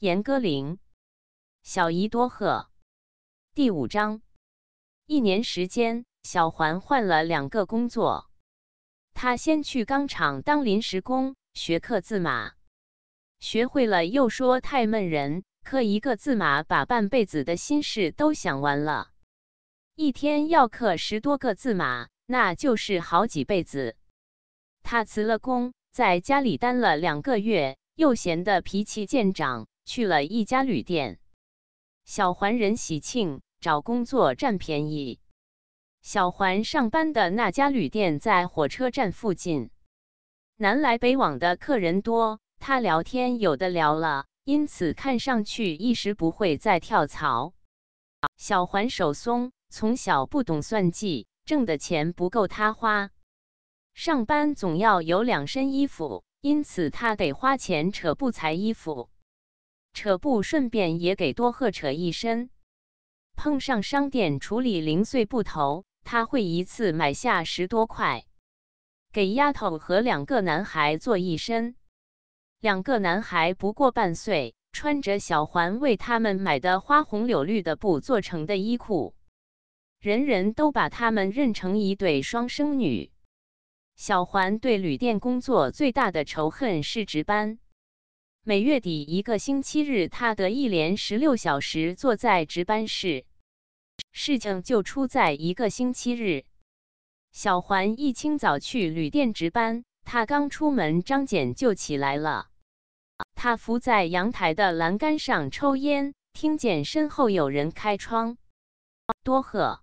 严歌苓，《小姨多鹤》第五章：一年时间，小环换了两个工作。她先去钢厂当临时工，学刻字码。学会了又说太闷人，刻一个字码把半辈子的心事都想完了。一天要刻十多个字码，那就是好几辈子。她辞了工，在家里待了两个月，又闲得脾气渐长。去了一家旅店，小环人喜庆，找工作占便宜。小环上班的那家旅店在火车站附近，南来北往的客人多，他聊天有的聊了，因此看上去一时不会再跳槽。小环手松，从小不懂算计，挣的钱不够他花。上班总要有两身衣服，因此他得花钱扯布裁衣服。扯布，顺便也给多鹤扯一身。碰上商店处理零碎布头，他会一次买下十多块，给丫头和两个男孩做一身。两个男孩不过半岁，穿着小环为他们买的花红柳绿的布做成的衣裤，人人都把他们认成一对双生女。小环对旅店工作最大的仇恨是值班。每月底一个星期日，他得一连十六小时坐在值班室。事情就出在一个星期日。小环一清早去旅店值班，他刚出门，张简就起来了。他伏在阳台的栏杆上抽烟，听见身后有人开窗。多鹤，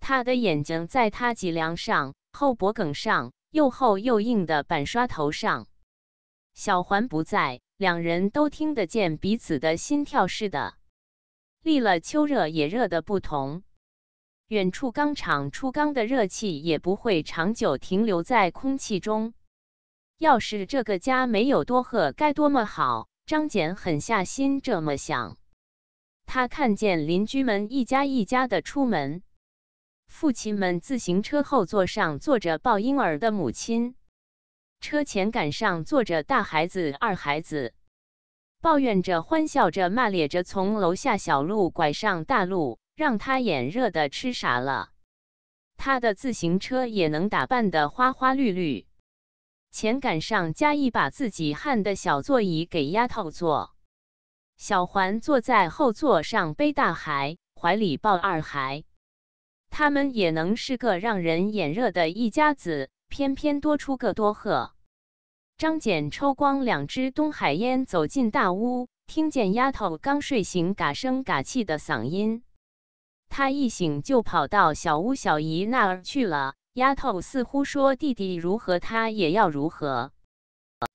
他的眼睛在他脊梁上、后脖颈上又厚又硬的板刷头上。小环不在。两人都听得见彼此的心跳似的，立了秋热也热的不同。远处钢厂出钢的热气也不会长久停留在空气中。要是这个家没有多鹤，该多么好！张俭狠下心这么想。他看见邻居们一家一家的出门，父亲们自行车后座上坐着抱婴儿的母亲。车前杆上坐着大孩子、二孩子，抱怨着、欢笑着、骂咧着，从楼下小路拐上大路，让他眼热的吃傻了。他的自行车也能打扮的花花绿绿，前杆上加一把自己焊的小座椅给丫头坐。小环坐在后座上背大孩，怀里抱二孩，他们也能是个让人眼热的一家子。偏偏多出个多鹤，张俭抽光两只东海烟，走进大屋，听见丫头刚睡醒，嘎声嘎气的嗓音。他一醒就跑到小屋小姨那儿去了。丫头似乎说弟弟如何，他也要如何。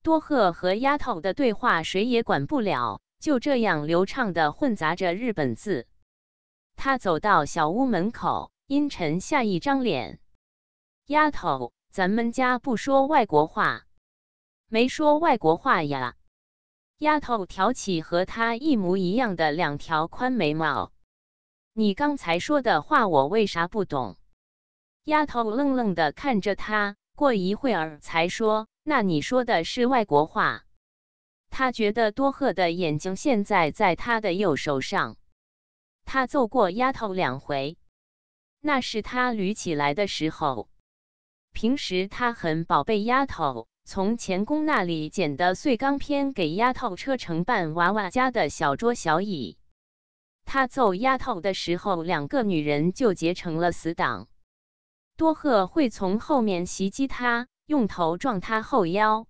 多鹤和丫头的对话谁也管不了，就这样流畅的混杂着日本字。他走到小屋门口，阴沉下一张脸。丫头。咱们家不说外国话，没说外国话呀。丫头挑起和她一模一样的两条宽眉毛，你刚才说的话我为啥不懂？丫头愣愣的看着他，过一会儿才说：“那你说的是外国话？”他觉得多赫的眼睛现在在他的右手上。他揍过丫头两回，那是他捋起来的时候。平时他很宝贝丫头，从钳工那里捡的碎钢片给丫头车成半娃娃家的小桌小椅。他揍丫头的时候，两个女人就结成了死党。多鹤会从后面袭击他，用头撞他后腰。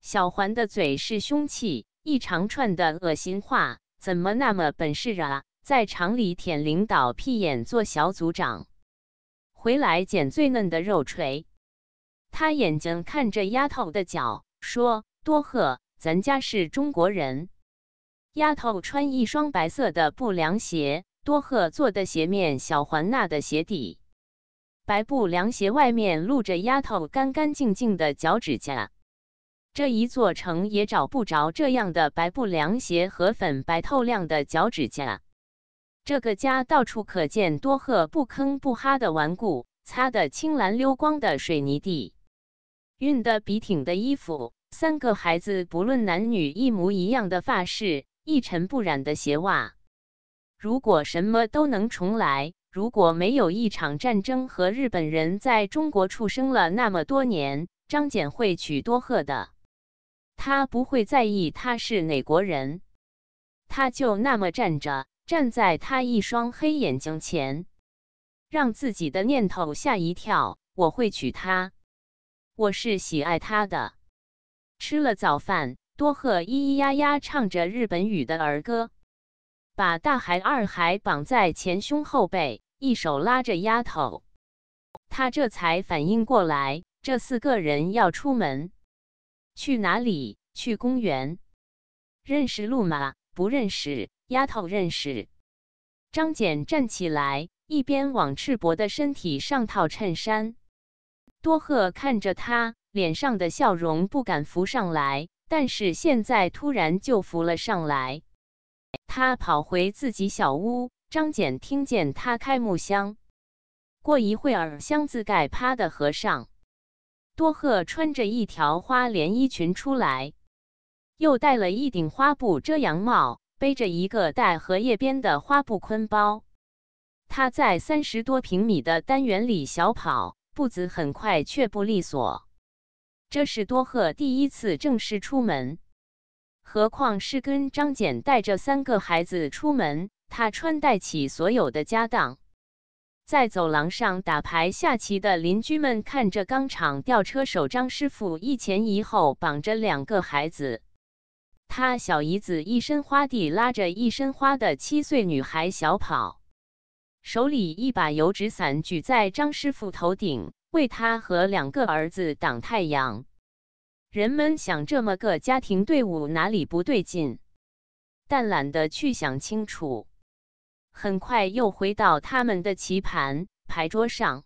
小环的嘴是凶器，一长串的恶心话，怎么那么本事啊？在厂里舔领导屁眼，做小组长。回来捡最嫩的肉锤。他眼睛看着丫头的脚，说：“多鹤，咱家是中国人。”丫头穿一双白色的布凉鞋，多鹤做的鞋面，小环纳的鞋底。白布凉鞋外面露着丫头干干净净的脚趾甲。这一座城也找不着这样的白布凉鞋和粉白透亮的脚趾甲。这个家到处可见多鹤不吭不哈的顽固，擦得青蓝溜光的水泥地，熨得笔挺的衣服，三个孩子不论男女一模一样的发饰，一尘不染的鞋袜。如果什么都能重来，如果没有一场战争和日本人在中国出生了那么多年，张俭会娶多鹤的。他不会在意他是哪国人，他就那么站着。站在他一双黑眼睛前，让自己的念头吓一跳。我会娶她，我是喜爱她的。吃了早饭，多贺咿咿呀呀唱着日本语的儿歌，把大孩二孩绑在前胸后背，一手拉着丫头。他这才反应过来，这四个人要出门，去哪里？去公园。认识路吗？不认识。丫头认识张简，站起来，一边往赤膊的身体上套衬衫。多鹤看着他脸上的笑容，不敢浮上来，但是现在突然就浮了上来。他跑回自己小屋，张简听见他开木箱，过一会儿箱子盖啪的合上。多鹤穿着一条花连衣裙出来，又戴了一顶花布遮阳帽。背着一个带荷叶边的花布坤包，他在三十多平米的单元里小跑，步子很快却不利索。这是多赫第一次正式出门，何况是跟张简带着三个孩子出门。他穿戴起所有的家当，在走廊上打牌下棋的邻居们看着钢厂吊车手张师傅一前一后绑着两个孩子。他小姨子一身花地拉着一身花的七岁女孩小跑，手里一把油纸伞举在张师傅头顶，为他和两个儿子挡太阳。人们想这么个家庭队伍哪里不对劲，但懒得去想清楚。很快又回到他们的棋盘牌桌上。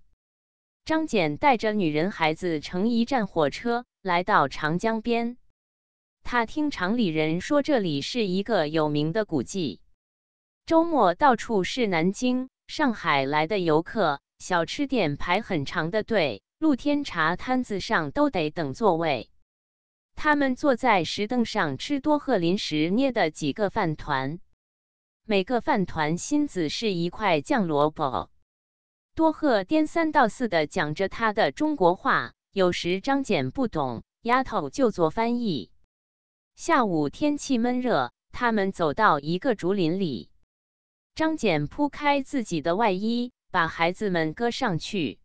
张俭带着女人孩子乘一站火车来到长江边。他听厂里人说，这里是一个有名的古迹。周末到处是南京、上海来的游客，小吃店排很长的队，露天茶摊子上都得等座位。他们坐在石凳上吃多鹤临时捏的几个饭团，每个饭团芯子是一块酱萝卜。多鹤颠三倒四的讲着他的中国话，有时张俭不懂，丫头就做翻译。下午天气闷热，他们走到一个竹林里。张俭铺开自己的外衣，把孩子们搁上去。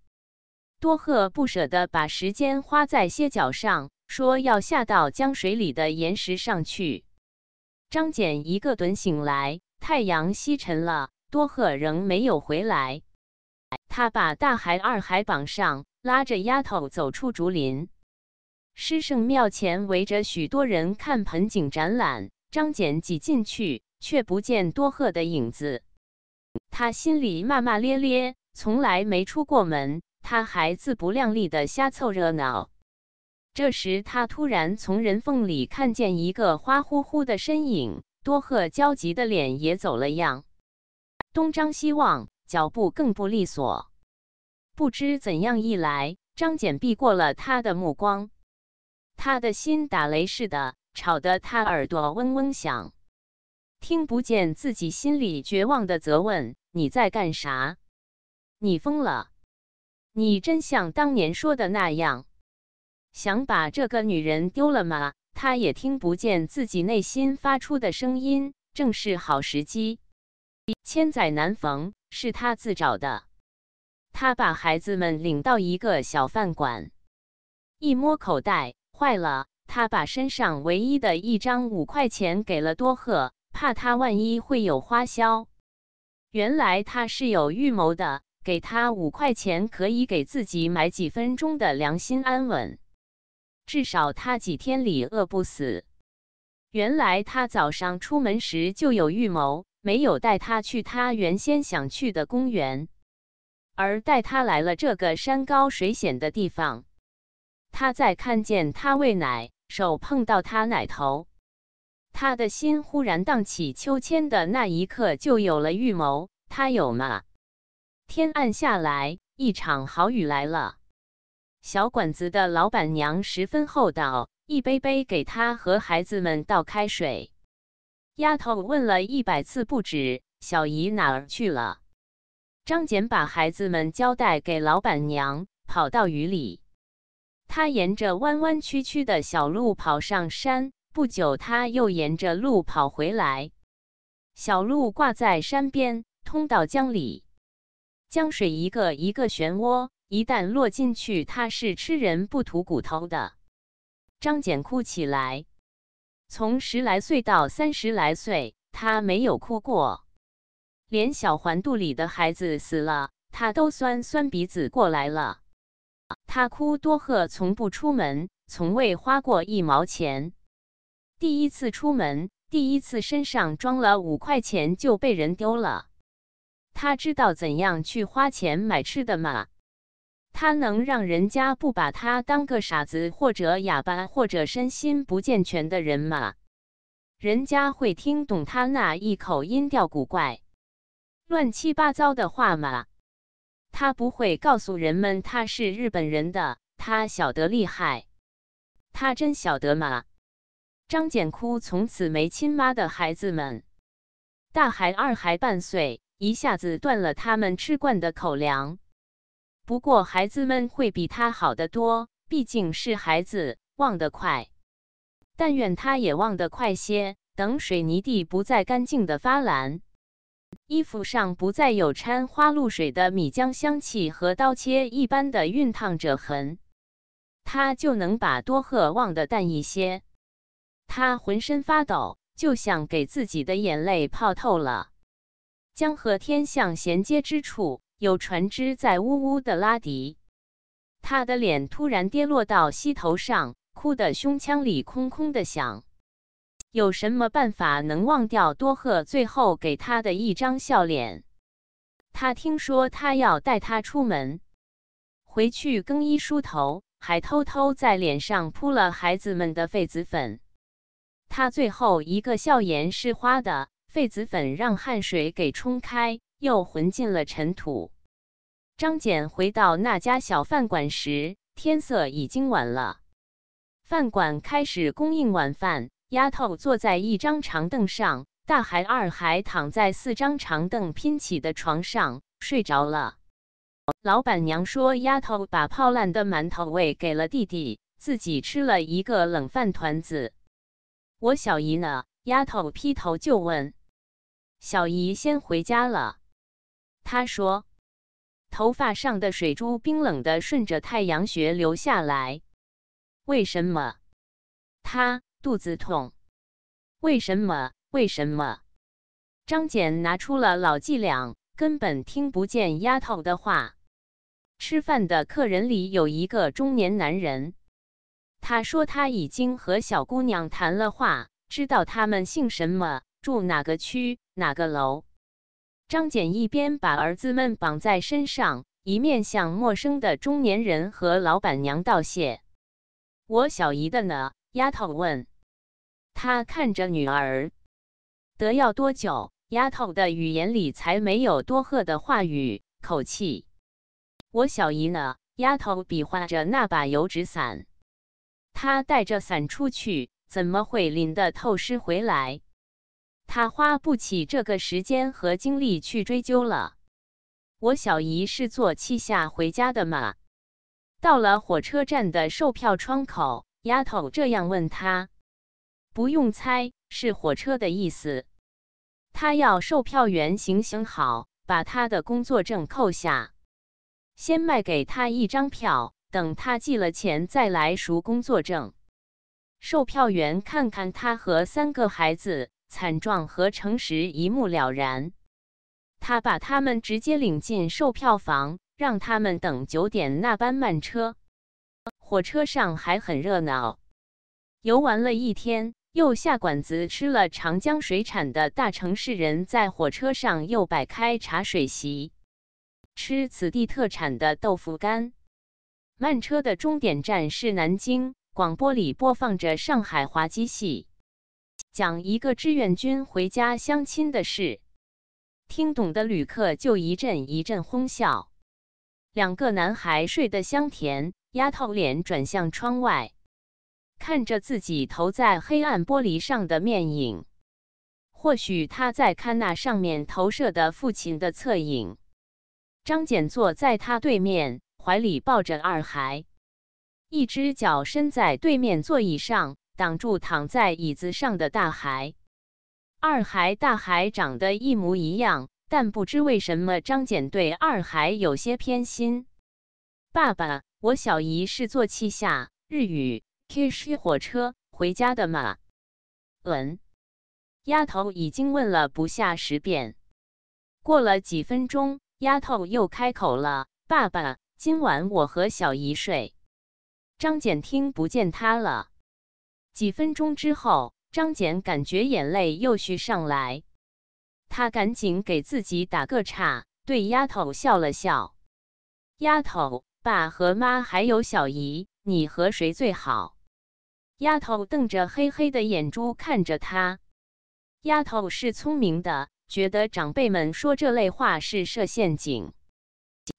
多鹤不舍得把时间花在歇脚上，说要下到江水里的岩石上去。张俭一个盹醒来，太阳西沉了，多鹤仍没有回来。他把大孩二孩绑上，拉着丫头走出竹林。诗圣庙前围着许多人看盆景展览，张俭挤进去，却不见多鹤的影子。他心里骂骂咧咧，从来没出过门，他还自不量力地瞎凑热闹。这时，他突然从人缝里看见一个花乎乎的身影，多鹤焦急的脸也走了样，东张西望，脚步更不利索。不知怎样一来，张俭避过了他的目光。他的心打雷似的，吵得他耳朵嗡嗡响，听不见自己心里绝望的责问：“你在干啥？你疯了？你真像当年说的那样，想把这个女人丢了吗？”他也听不见自己内心发出的声音。正是好时机，千载难逢，是他自找的。他把孩子们领到一个小饭馆，一摸口袋。坏了，他把身上唯一的一张五块钱给了多鹤，怕他万一会有花销。原来他是有预谋的，给他五块钱可以给自己买几分钟的良心安稳，至少他几天里饿不死。原来他早上出门时就有预谋，没有带他去他原先想去的公园，而带他来了这个山高水险的地方。他在看见他喂奶，手碰到他奶头，他的心忽然荡起秋千的那一刻，就有了预谋。他有吗？天暗下来，一场好雨来了。小馆子的老板娘十分厚道，一杯杯给他和孩子们倒开水。丫头问了一百次不止：“小姨哪儿去了？”张俭把孩子们交代给老板娘，跑到雨里。他沿着弯弯曲曲的小路跑上山，不久，他又沿着路跑回来。小路挂在山边，通到江里。江水一个一个漩涡，一旦落进去，它是吃人不吐骨头的。张俭哭起来，从十来岁到三十来岁，他没有哭过。连小环肚里的孩子死了，他都酸酸鼻子过来了。他哭多喝，从不出门，从未花过一毛钱。第一次出门，第一次身上装了五块钱就被人丢了。他知道怎样去花钱买吃的吗？他能让人家不把他当个傻子或者哑巴或者身心不健全的人吗？人家会听懂他那一口音调古怪、乱七八糟的话吗？他不会告诉人们他是日本人的，他晓得厉害。他真晓得吗？张简哭，从此没亲妈的孩子们，大孩二孩半岁，一下子断了他们吃惯的口粮。不过孩子们会比他好得多，毕竟是孩子忘得快。但愿他也忘得快些，等水泥地不再干净的发蓝。衣服上不再有掺花露水的米浆香气和刀切一般的熨烫褶痕，他就能把多鹤忘得淡一些。他浑身发抖，就像给自己的眼泪泡透了。江河天象衔接之处，有船只在呜呜的拉笛。他的脸突然跌落到膝头上，哭得胸腔里空空的响。有什么办法能忘掉多赫最后给他的一张笑脸？他听说他要带他出门，回去更衣梳头，还偷偷在脸上铺了孩子们的痱子粉。他最后一个笑颜是花的，痱子粉让汗水给冲开，又混进了尘土。张俭回到那家小饭馆时，天色已经晚了，饭馆开始供应晚饭。丫头坐在一张长凳上，大孩、二孩躺在四张长凳拼起的床上睡着了。老板娘说，丫头把泡烂的馒头喂给了弟弟，自己吃了一个冷饭团子。我小姨呢？丫头劈头就问。小姨先回家了。她说，头发上的水珠冰冷地顺着太阳穴流下来。为什么？她。肚子痛，为什么？为什么？张简拿出了老伎俩，根本听不见丫头的话。吃饭的客人里有一个中年男人，他说他已经和小姑娘谈了话，知道他们姓什么，住哪个区、哪个楼。张简一边把儿子们绑在身上，一面向陌生的中年人和老板娘道谢：“我小姨的呢？”丫头问。他看着女儿，得要多久？丫头的语言里才没有多贺的话语口气。我小姨呢？丫头比划着那把油纸伞。她带着伞出去，怎么会淋得透湿回来？她花不起这个时间和精力去追究了。我小姨是坐七下回家的吗？到了火车站的售票窗口，丫头这样问他。不用猜，是火车的意思。他要售票员行行好，把他的工作证扣下，先卖给他一张票，等他寄了钱再来赎工作证。售票员看看他和三个孩子惨状和诚实，一目了然。他把他们直接领进售票房，让他们等九点那班慢车。火车上还很热闹，游玩了一天。又下馆子吃了长江水产的大城市人，在火车上又摆开茶水席，吃此地特产的豆腐干。慢车的终点站是南京，广播里播放着上海滑稽戏，讲一个志愿军回家相亲的事，听懂的旅客就一阵一阵哄笑。两个男孩睡得香甜，丫头脸转向窗外。看着自己投在黑暗玻璃上的面影，或许他在看那上面投射的父亲的侧影。张俭坐在他对面，怀里抱着二孩，一只脚伸在对面座椅上，挡住躺在椅子上的大孩。二孩、大孩长得一模一样，但不知为什么，张俭对二孩有些偏心。爸爸，我小姨是做气下日语。开火车回家的吗？嗯。丫头已经问了不下十遍。过了几分钟，丫头又开口了：“爸爸，今晚我和小姨睡。”张简听不见她了。几分钟之后，张简感觉眼泪又续上来，他赶紧给自己打个岔，对丫头笑了笑：“丫头，爸和妈还有小姨，你和谁最好？”丫头瞪着黑黑的眼珠看着他。丫头是聪明的，觉得长辈们说这类话是设陷阱，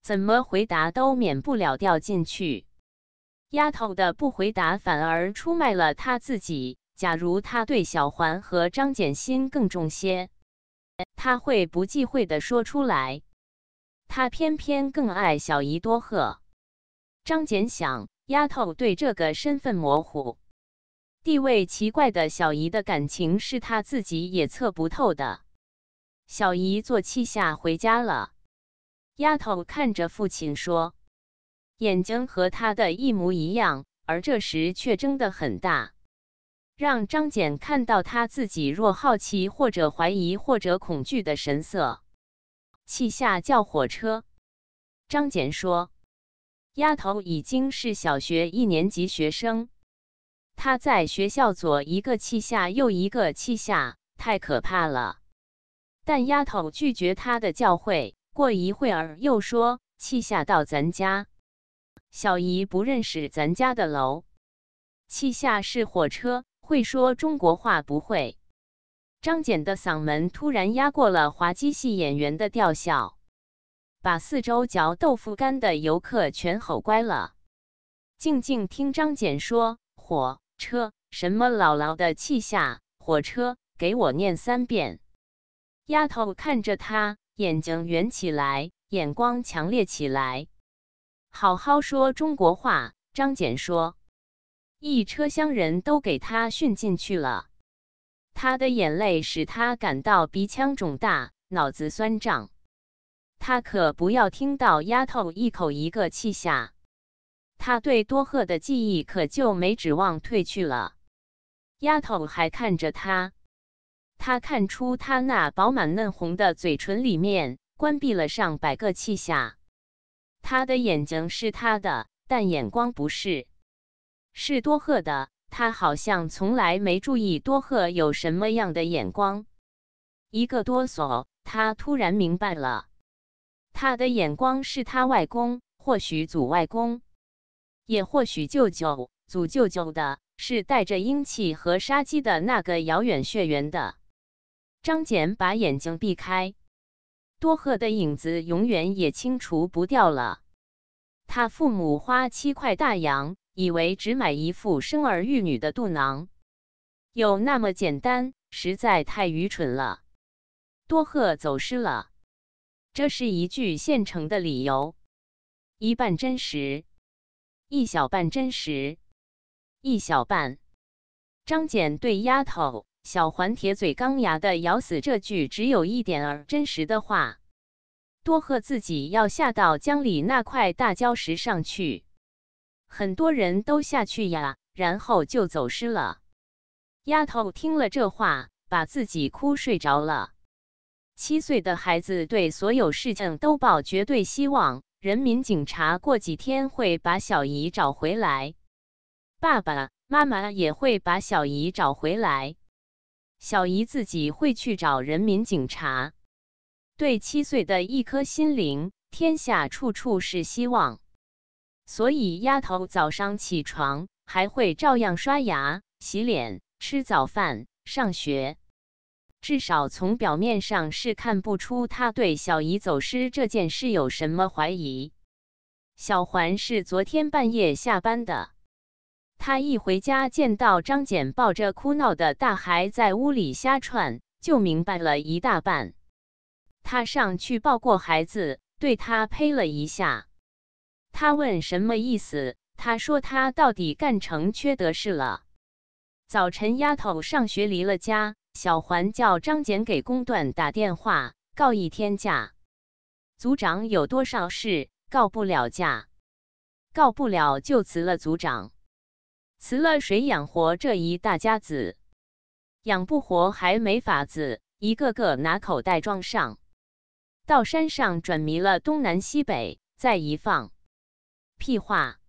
怎么回答都免不了掉进去。丫头的不回答反而出卖了她自己。假如她对小环和张简心更重些，她会不忌讳的说出来。她偏偏更爱小姨多鹤。张简想，丫头对这个身份模糊。地位奇怪的小姨的感情是他自己也测不透的。小姨坐气下回家了。丫头看着父亲说：“眼睛和他的一模一样，而这时却睁得很大，让张俭看到他自己若好奇或者怀疑或者恐惧的神色。”气下叫火车。张俭说：“丫头已经是小学一年级学生。”他在学校左一个气下，右一个气下，太可怕了。但丫头拒绝他的教诲。过一会儿又说：“气下到咱家，小姨不认识咱家的楼。气下是火车，会说中国话不会。”张俭的嗓门突然压过了滑稽戏演员的调笑，把四周嚼豆腐干的游客全吼乖了。静静听张俭说火。车什么？姥姥的气下火车，给我念三遍。丫头看着他，眼睛圆起来，眼光强烈起来。好好说中国话。张简说，一车厢人都给他训进去了。他的眼泪使他感到鼻腔肿大，脑子酸胀。他可不要听到丫头一口一个气下。他对多赫的记忆可就没指望褪去了。丫头还看着他，他看出他那饱满嫩红的嘴唇里面关闭了上百个气下。他的眼睛是他的，但眼光不是，是多赫的。他好像从来没注意多赫有什么样的眼光。一个哆嗦，他突然明白了，他的眼光是他外公，或许祖外公。也或许，舅舅、祖舅舅的是带着阴气和杀机的那个遥远血缘的。张俭把眼睛避开，多鹤的影子永远也清除不掉了。他父母花七块大洋，以为只买一副生儿育女的肚囊，有那么简单？实在太愚蠢了。多鹤走失了，这是一句现成的理由，一半真实。一小半真实，一小半。张简对丫头小环铁嘴钢牙的咬死这句，只有一点儿真实的话。多贺自己要下到江里那块大礁石上去，很多人都下去呀，然后就走失了。丫头听了这话，把自己哭睡着了。七岁的孩子对所有事情都抱绝对希望。人民警察过几天会把小姨找回来，爸爸妈妈也会把小姨找回来，小姨自己会去找人民警察。对七岁的一颗心灵，天下处处是希望。所以丫头早上起床还会照样刷牙、洗脸、吃早饭、上学。至少从表面上是看不出他对小姨走失这件事有什么怀疑。小环是昨天半夜下班的，他一回家见到张简抱着哭闹的大孩在屋里瞎串，就明白了一大半。他上去抱过孩子，对他呸了一下。他问什么意思，他说他到底干成缺德事了。早晨丫头上学离了家。小环叫张简给工段打电话，告一天假。组长有多少事，告不了假，告不了就辞了组长。辞了谁养活这一大家子？养不活还没法子，一个个拿口袋装上，到山上转迷了东南西北，再一放。屁话，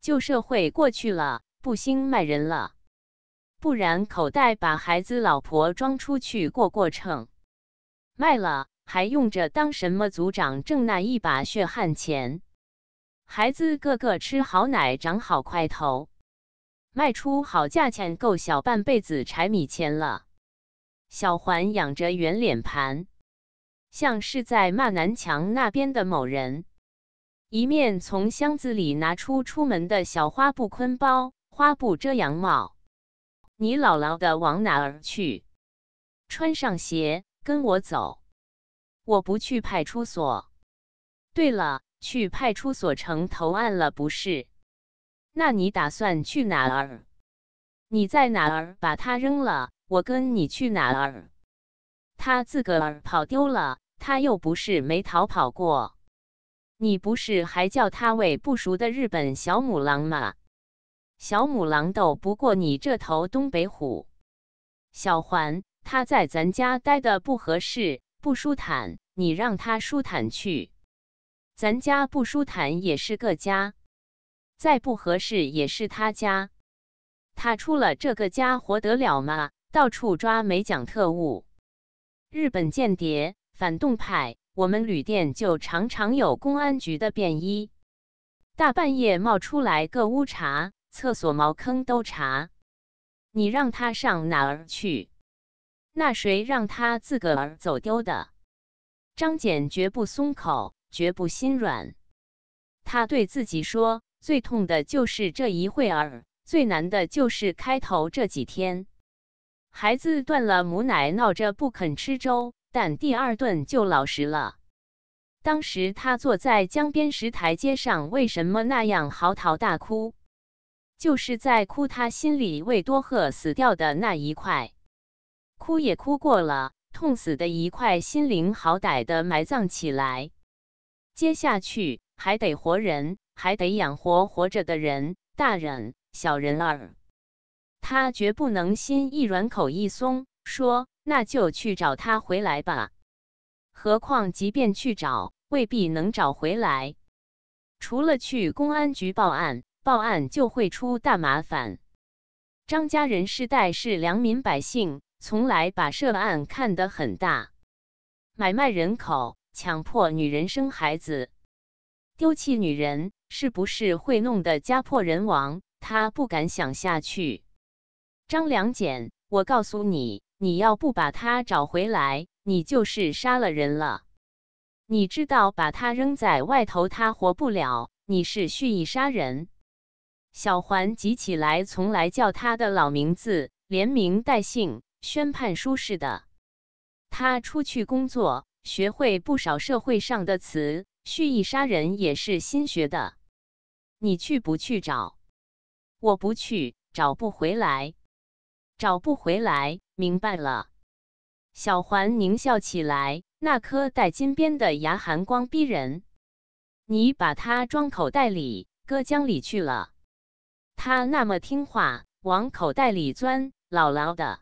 旧社会过去了，不兴卖人了。不然口袋把孩子、老婆装出去过过秤，卖了还用着当什么组长挣那一把血汗钱？孩子个个吃好奶长好块头，卖出好价钱够小半辈子柴米钱了。小环仰着圆脸盘，像是在骂南墙那边的某人，一面从箱子里拿出出门的小花布坤包、花布遮阳帽。你姥姥的往哪儿去？穿上鞋跟我走。我不去派出所。对了，去派出所成投案了不是？那你打算去哪儿？你在哪儿把它扔了？我跟你去哪儿？他自个儿跑丢了，他又不是没逃跑过。你不是还叫他喂不熟的日本小母狼吗？小母狼斗不过你这头东北虎。小环，他在咱家待的不合适，不舒坦，你让他舒坦去。咱家不舒坦也是个家，再不合适也是他家。他出了这个家活得了吗？到处抓美蒋特务、日本间谍、反动派。我们旅店就常常有公安局的便衣，大半夜冒出来个乌茶，厕所、茅坑都查，你让他上哪儿去？那谁让他自个儿走丢的？张俭绝不松口，绝不心软。他对自己说：最痛的就是这一会儿，最难的就是开头这几天。孩子断了母奶，闹着不肯吃粥，但第二顿就老实了。当时他坐在江边石台阶上，为什么那样嚎啕大哭？就是在哭，他心里为多鹤死掉的那一块，哭也哭过了，痛死的一块心灵好歹的埋葬起来。接下去还得活人，还得养活活着的人，大人、小人儿，他绝不能心一软，口一松，说那就去找他回来吧。何况即便去找，未必能找回来，除了去公安局报案。报案就会出大麻烦。张家人世代是良民百姓，从来把涉案看得很大。买卖人口、强迫女人生孩子、丢弃女人，是不是会弄得家破人亡？他不敢想下去。张良简，我告诉你，你要不把他找回来，你就是杀了人了。你知道把他扔在外头，他活不了。你是蓄意杀人。小环急起来，从来叫他的老名字，连名带姓，宣判书似的。他出去工作，学会不少社会上的词，蓄意杀人也是新学的。你去不去找？我不去，找不回来，找不回来。明白了。小环狞笑起来，那颗带金边的牙寒光逼人。你把它装口袋里，搁江里去了。他那么听话，往口袋里钻，牢牢的。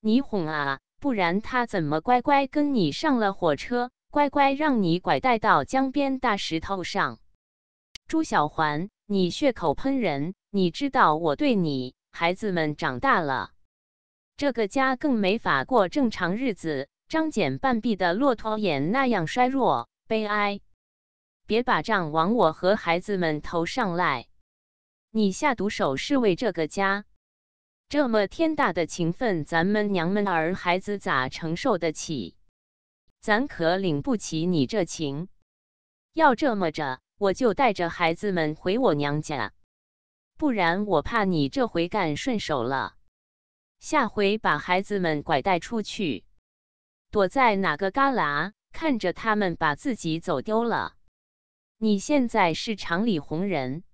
你哄啊，不然他怎么乖乖跟你上了火车，乖乖让你拐带到江边大石头上？朱小环，你血口喷人，你知道我对你。孩子们长大了，这个家更没法过正常日子。张俭半闭的骆驼眼那样衰弱，悲哀。别把账往我和孩子们头上赖。你下毒手是为这个家，这么天大的情分，咱们娘们儿孩子咋承受得起？咱可领不起你这情。要这么着，我就带着孩子们回我娘家，不然我怕你这回干顺手了，下回把孩子们拐带出去，躲在哪个旮旯，看着他们把自己走丢了。你现在是厂里红人。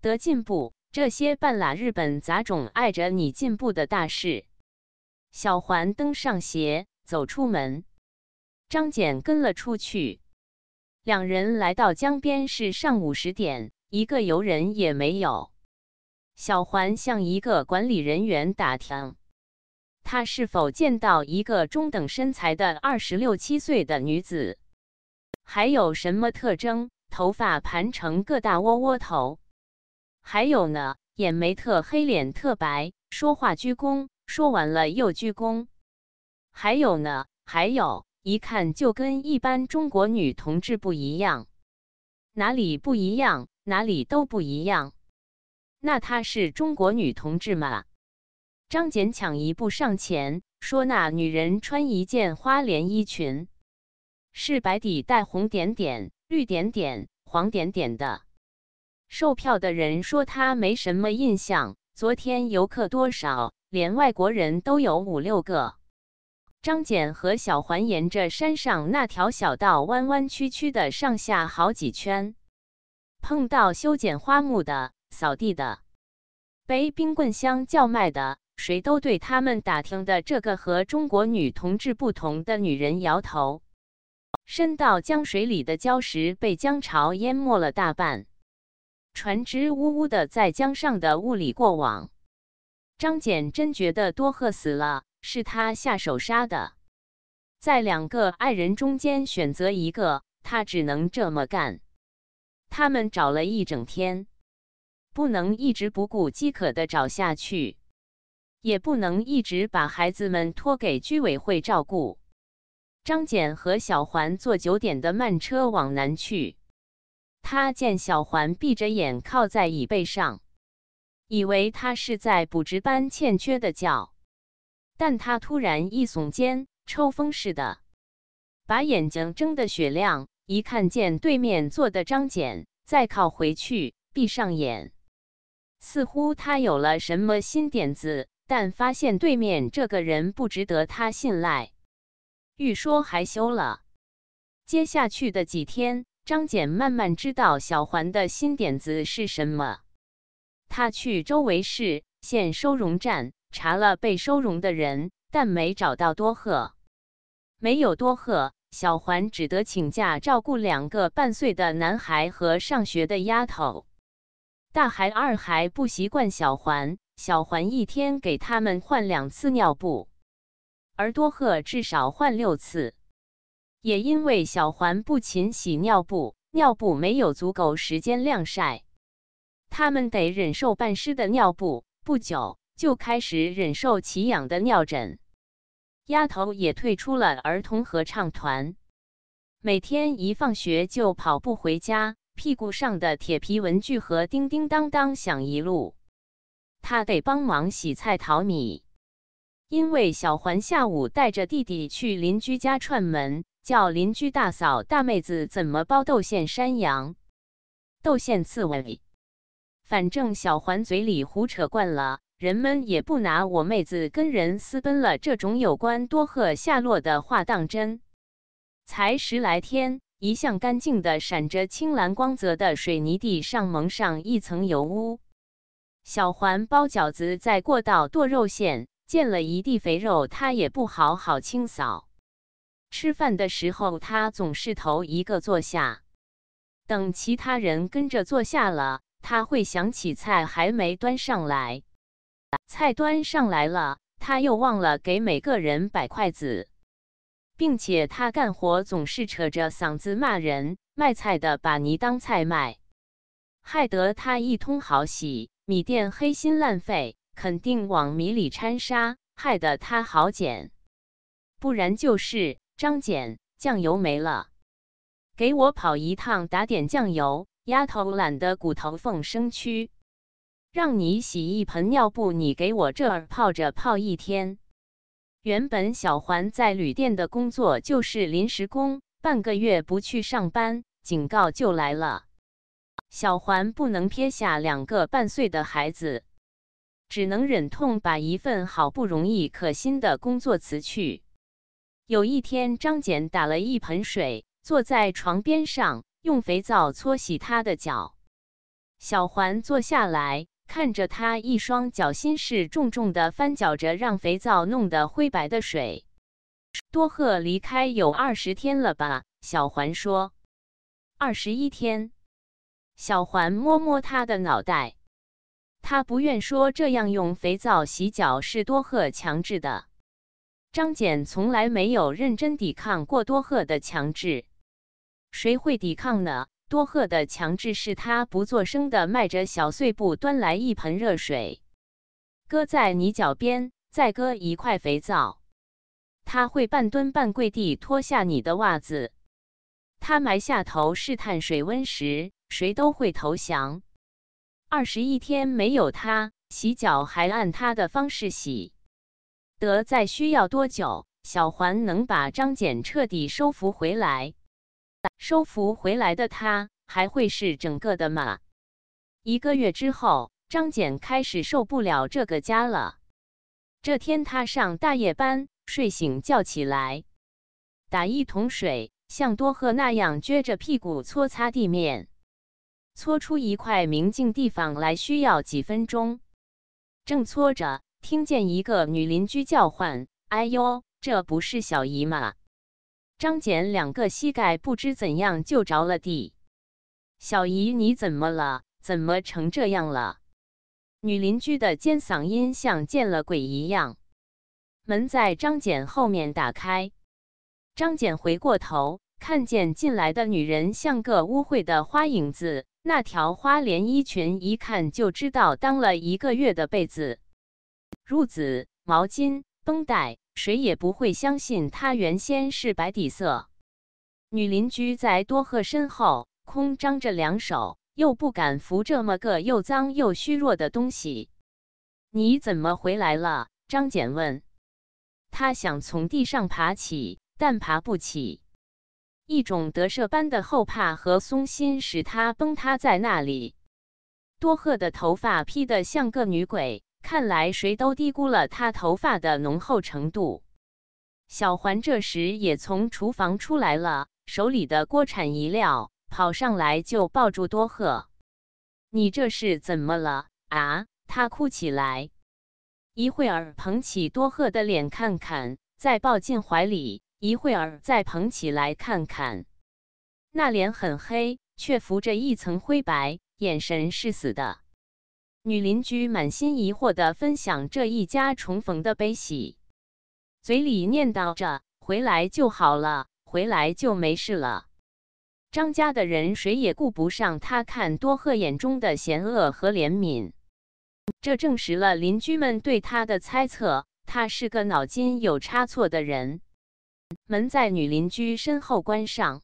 得进步！这些半拉日本杂种碍着你进步的大事。小环登上鞋，走出门。张俭跟了出去。两人来到江边，是上午十点，一个游人也没有。小环向一个管理人员打听，他是否见到一个中等身材的二十六七岁的女子，还有什么特征？头发盘成个大窝窝头。还有呢，眼眉特黑，脸特白，说话鞠躬，说完了又鞠躬。还有呢，还有，一看就跟一般中国女同志不一样。哪里不一样？哪里都不一样。那她是中国女同志吗？张俭抢一步上前说：“那女人穿一件花连衣裙，是白底带红点点、绿点点、黄点点的。”售票的人说他没什么印象。昨天游客多少？连外国人都有五六个。张简和小环沿着山上那条小道弯弯曲曲的上下好几圈，碰到修剪花木的、扫地的、背冰棍箱叫卖的，谁都对他们打听的这个和中国女同志不同的女人摇头。伸到江水里的礁石被江潮淹没了大半。船只呜呜的在江上的雾里过往。张俭真觉得多鹤死了，是他下手杀的。在两个爱人中间选择一个，他只能这么干。他们找了一整天，不能一直不顾饥渴的找下去，也不能一直把孩子们托给居委会照顾。张俭和小环坐九点的慢车往南去。他见小环闭着眼靠在椅背上，以为他是在补值班欠缺的觉，但他突然一耸肩，抽风似的把眼睛睁得雪亮，一看见对面坐的张简，再靠回去，闭上眼，似乎他有了什么新点子，但发现对面这个人不值得他信赖，欲说还休了。接下去的几天。张俭慢慢知道小环的新点子是什么。他去周围市县收容站查了被收容的人，但没找到多鹤。没有多鹤，小环只得请假照顾两个半岁的男孩和上学的丫头。大孩、二孩不习惯小环，小环一天给他们换两次尿布，而多鹤至少换六次。也因为小环不勤洗尿布，尿布没有足够时间晾晒，他们得忍受半湿的尿布。不久，就开始忍受奇痒的尿疹。丫头也退出了儿童合唱团，每天一放学就跑步回家，屁股上的铁皮文具盒叮叮当当响一路。她得帮忙洗菜淘米，因为小环下午带着弟弟去邻居家串门。叫邻居大嫂、大妹子怎么包豆馅山羊？豆馅刺猬？反正小环嘴里胡扯惯了，人们也不拿我妹子跟人私奔了这种有关多鹤下落的话当真。才十来天，一向干净的闪着青蓝光泽的水泥地上蒙上一层油污。小环包饺子在过道剁肉馅，溅了一地肥肉，她也不好好清扫。吃饭的时候，他总是头一个坐下，等其他人跟着坐下了，他会想起菜还没端上来；菜端上来了，他又忘了给每个人摆筷子，并且他干活总是扯着嗓子骂人。卖菜的把泥当菜卖，害得他一通好洗；米店黑心烂肺，肯定往米里掺沙，害得他好捡；不然就是。张简，酱油没了，给我跑一趟打点酱油。丫头懒得骨头缝生蛆，让你洗一盆尿布，你给我这儿泡着泡一天。原本小环在旅店的工作就是临时工，半个月不去上班，警告就来了。小环不能撇下两个半岁的孩子，只能忍痛把一份好不容易可心的工作辞去。有一天，张俭打了一盆水，坐在床边上，用肥皂搓洗他的脚。小环坐下来，看着他一双脚心事重重的翻搅着，让肥皂弄得灰白的水。多鹤离开有二十天了吧？小环说：“二十一天。”小环摸摸他的脑袋，他不愿说，这样用肥皂洗脚是多鹤强制的。张俭从来没有认真抵抗过多鹤的强制，谁会抵抗呢？多鹤的强制是他不作声的迈着小碎步端来一盆热水，搁在你脚边，再搁一块肥皂。他会半蹲半跪地脱下你的袜子，他埋下头试探水温时，谁都会投降。二十一天没有他洗脚，还按他的方式洗。得再需要多久？小环能把张简彻底收服回来？收服回来的他还会是整个的吗？一个月之后，张简开始受不了这个家了。这天他上大夜班，睡醒叫起来，打一桶水，像多鹤那样撅着屁股搓擦地面，搓出一块明净地方来需要几分钟。正搓着。听见一个女邻居叫唤：“哎呦，这不是小姨吗？”张简两个膝盖不知怎样就着了地。小姨，你怎么了？怎么成这样了？女邻居的尖嗓音像见了鬼一样。门在张简后面打开，张简回过头，看见进来的女人像个污秽的花影子，那条花连衣裙一看就知道当了一个月的被子。褥子、毛巾、绷带，谁也不会相信他原先是白底色。女邻居在多鹤身后空张着两手，又不敢扶这么个又脏又虚弱的东西。“你怎么回来了？”张简问。他想从地上爬起，但爬不起。一种得赦般的后怕和松心使他崩塌在那里。多鹤的头发披得像个女鬼。看来谁都低估了他头发的浓厚程度。小环这时也从厨房出来了，手里的锅铲一撂，跑上来就抱住多鹤：“你这是怎么了啊？”他哭起来，一会儿捧起多鹤的脸看看，再抱进怀里，一会儿再捧起来看看，那脸很黑，却浮着一层灰白，眼神是死的。女邻居满心疑惑地分享这一家重逢的悲喜，嘴里念叨着：“回来就好了，回来就没事了。”张家的人谁也顾不上，他看多鹤眼中的嫌恶和怜悯，这证实了邻居们对他的猜测：他是个脑筋有差错的人。门在女邻居身后关上，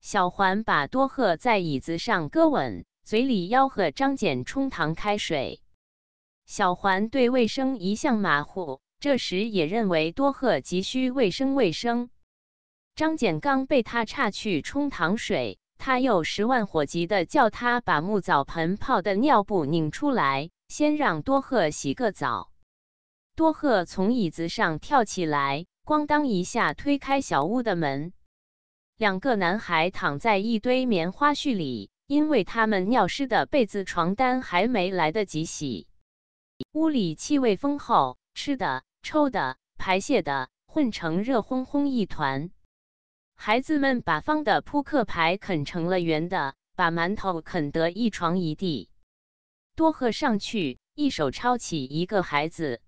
小环把多鹤在椅子上搁稳。嘴里吆喝张简冲糖开水，小环对卫生一向马虎，这时也认为多鹤急需卫生卫生。张简刚被他岔去冲糖水，他又十万火急的叫他把木澡盆泡的尿布拧出来，先让多鹤洗个澡。多鹤从椅子上跳起来，咣当一下推开小屋的门，两个男孩躺在一堆棉花絮里。因为他们尿湿的被子、床单还没来得及洗，屋里气味丰厚，吃的、抽的、排泄的混成热烘烘一团。孩子们把方的扑克牌啃成了圆的，把馒头啃得一床一地。多鹤上去，一手抄起一个孩子，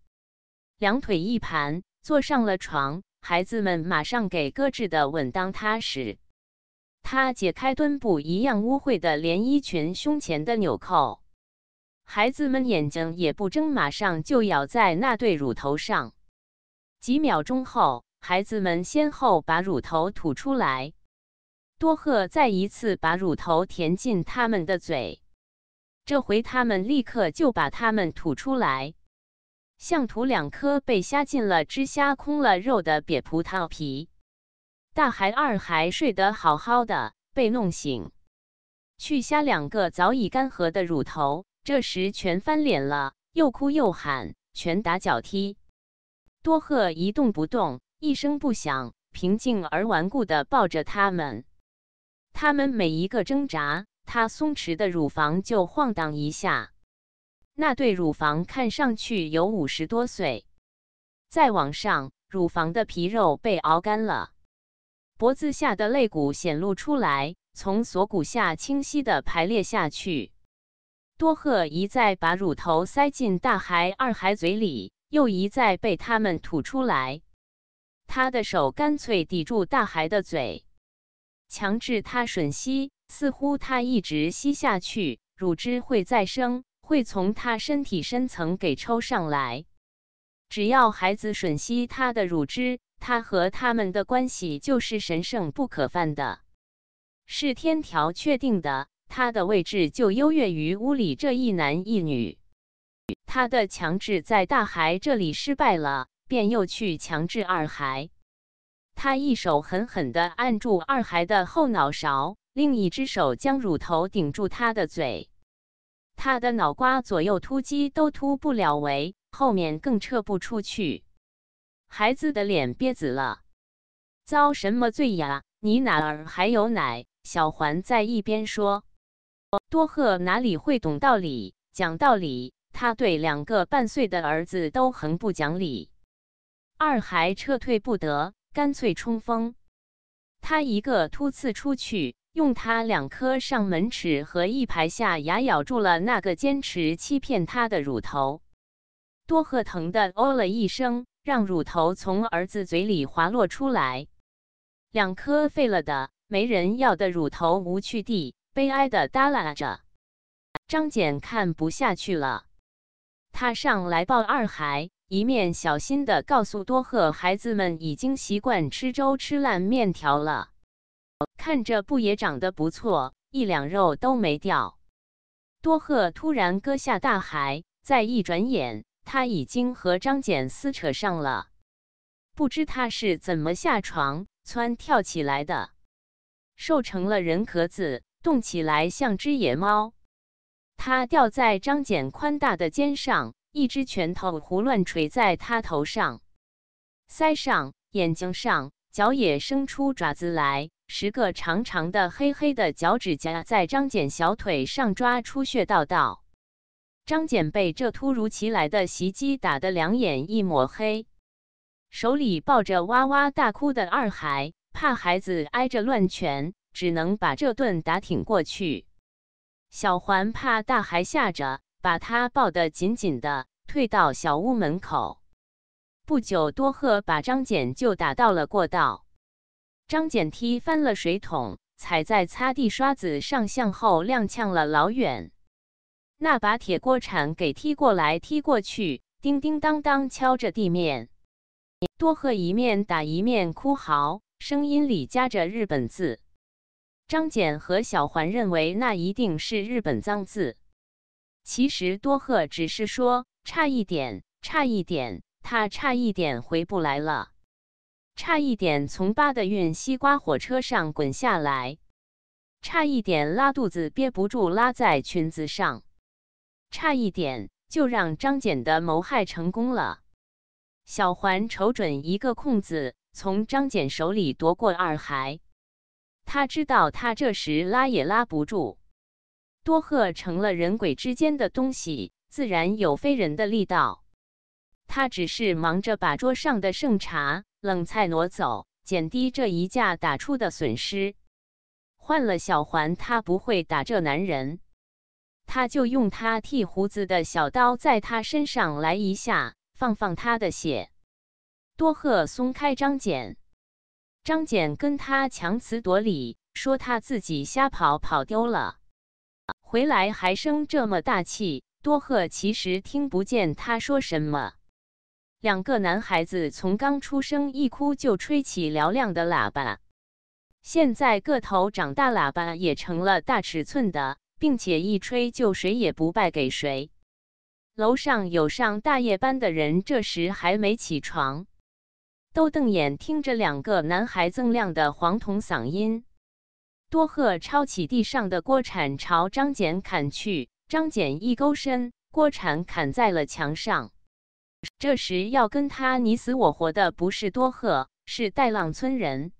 两腿一盘，坐上了床。孩子们马上给搁置的稳当踏实。他解开墩布一样污秽的连衣裙胸前的纽扣，孩子们眼睛也不睁，马上就咬在那对乳头上。几秒钟后，孩子们先后把乳头吐出来。多赫再一次把乳头填进他们的嘴，这回他们立刻就把它们吐出来，像吐两颗被虾进了、只虾空了肉的瘪葡萄皮。大孩、二孩睡得好好的，被弄醒，去虾两个早已干涸的乳头，这时全翻脸了，又哭又喊，拳打脚踢。多鹤一动不动，一声不响，平静而顽固地抱着他们。他们每一个挣扎，他松弛的乳房就晃荡一下。那对乳房看上去有五十多岁，再往上，乳房的皮肉被熬干了。脖子下的肋骨显露出来，从锁骨下清晰地排列下去。多赫一再把乳头塞进大海、二孩嘴里，又一再被他们吐出来。他的手干脆抵住大海的嘴，强制他吮吸，似乎他一直吸下去，乳汁会再生，会从他身体深层给抽上来。只要孩子吮吸他的乳汁，他和他们的关系就是神圣不可犯的，是天条确定的。他的位置就优越于屋里这一男一女。他的强制在大孩这里失败了，便又去强制二孩。他一手狠狠地按住二孩的后脑勺，另一只手将乳头顶住他的嘴。他的脑瓜左右突击都突不了围。后面更撤不出去，孩子的脸憋紫了，遭什么罪呀？你哪儿还有奶？小环在一边说：“多鹤哪里会懂道理？讲道理，他对两个半岁的儿子都很不讲理。二孩撤退不得，干脆冲锋。他一个突刺出去，用他两颗上门齿和一排下牙咬住了那个坚持欺骗他的乳头。”多鹤疼的哦了一声，让乳头从儿子嘴里滑落出来。两颗废了的、没人要的乳头，无趣地、悲哀地耷拉着。张俭看不下去了，他上来抱二孩，一面小心地告诉多鹤：“孩子们已经习惯吃粥、吃烂面条了，看着不也长得不错，一两肉都没掉。”多鹤突然割下大海，再一转眼。他已经和张简撕扯上了，不知他是怎么下床窜跳起来的，瘦成了人壳子，动起来像只野猫。他吊在张简宽大的肩上，一只拳头胡乱捶在他头上、腮上、眼睛上，脚也伸出爪子来，十个长长的黑黑的脚趾甲在张简小腿上抓出血道道。张俭被这突如其来的袭击打得两眼一抹黑，手里抱着哇哇大哭的二孩，怕孩子挨着乱拳，只能把这顿打挺过去。小环怕大孩吓着，把他抱得紧紧的，退到小屋门口。不久，多鹤把张俭就打到了过道，张俭踢翻了水桶，踩在擦地刷子上，向后踉跄了老远。那把铁锅铲给踢过来踢过去，叮叮当当敲着地面。多鹤一面打一面哭嚎，声音里夹着日本字。张俭和小环认为那一定是日本脏字。其实多鹤只是说差一点，差一点，他差一点回不来了，差一点从八的运西瓜火车上滚下来，差一点拉肚子憋不住拉在裙子上。差一点就让张俭的谋害成功了，小环瞅准一个空子，从张俭手里夺过二孩。他知道他这时拉也拉不住，多鹤成了人鬼之间的东西，自然有非人的力道。他只是忙着把桌上的剩茶、冷菜挪走，减低这一架打出的损失。换了小环，他不会打这男人。他就用他剃胡子的小刀在他身上来一下，放放他的血。多赫松开张简，张简跟他强词夺理，说他自己瞎跑跑丢了，回来还生这么大气。多赫其实听不见他说什么。两个男孩子从刚出生一哭就吹起嘹亮的喇叭，现在个头长大，喇叭也成了大尺寸的。并且一吹就谁也不败给谁。楼上有上大夜班的人，这时还没起床，都瞪眼听着两个男孩锃亮的黄铜嗓音。多鹤抄起地上的锅铲朝张俭砍去，张俭一勾身，锅铲砍在了墙上。这时要跟他你死我活的不是多鹤，是带浪村人，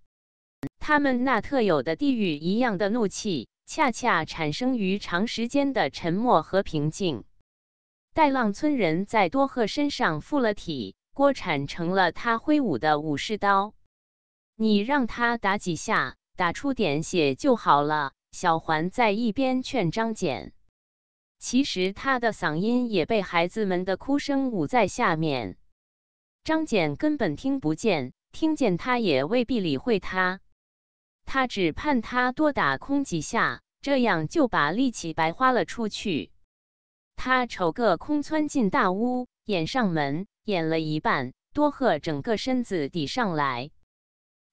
他们那特有的地狱一样的怒气。恰恰产生于长时间的沉默和平静。带浪村人在多鹤身上附了体，锅铲成了他挥舞的武士刀。你让他打几下，打出点血就好了。小环在一边劝张俭，其实他的嗓音也被孩子们的哭声捂在下面，张俭根本听不见，听见他也未必理会他。他只盼他多打空几下，这样就把力气白花了出去。他瞅个空，窜进大屋，掩上门，掩了一半，多鹤整个身子抵上来。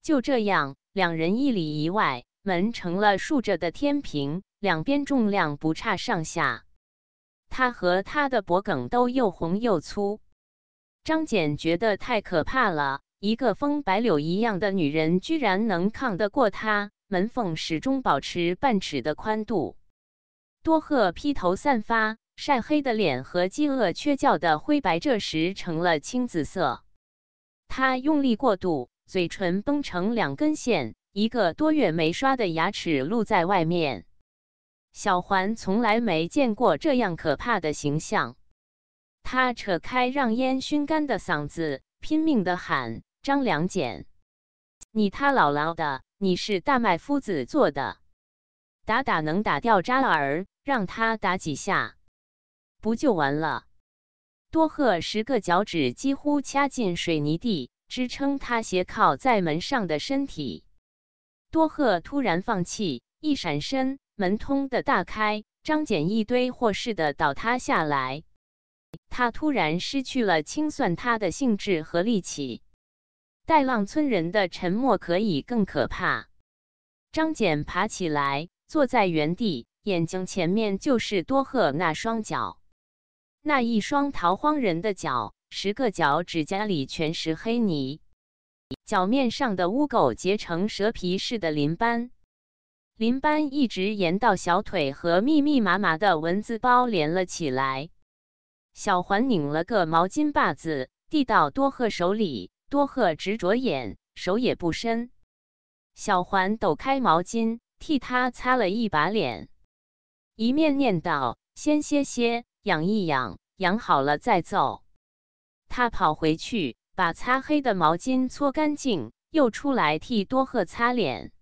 就这样，两人一里一外，门成了竖着的天平，两边重量不差上下。他和他的脖梗都又红又粗，张俭觉得太可怕了。一个风白柳一样的女人，居然能抗得过他。门缝始终保持半尺的宽度。多鹤披头散发，晒黑的脸和饥饿缺觉的灰白，这时成了青紫色。他用力过度，嘴唇绷成两根线，一个多月没刷的牙齿露在外面。小环从来没见过这样可怕的形象。他扯开让烟熏干的嗓子，拼命的喊。张良简，你他姥姥的！你是大麦夫子做的，打打能打掉渣儿，让他打几下，不就完了？多贺十个脚趾几乎掐进水泥地，支撑他斜靠在门上的身体。多贺突然放弃，一闪身，门“通”的大开，张简一堆货似的倒塌下来。他突然失去了清算他的兴致和力气。带浪村人的沉默可以更可怕。张简爬起来，坐在原地，眼睛前面就是多鹤那双脚，那一双逃荒人的脚，十个脚趾甲里全是黑泥，脚面上的污垢结成蛇皮似的鳞斑，鳞斑一直延到小腿，和密密麻麻的蚊子包连了起来。小环拧了个毛巾把子，递到多鹤手里。多鹤直着眼，手也不伸。小环抖开毛巾，替他擦了一把脸，一面念道：“先歇歇，养一养，养好了再走。”他跑回去把擦黑的毛巾搓干净，又出来替多鹤擦脸。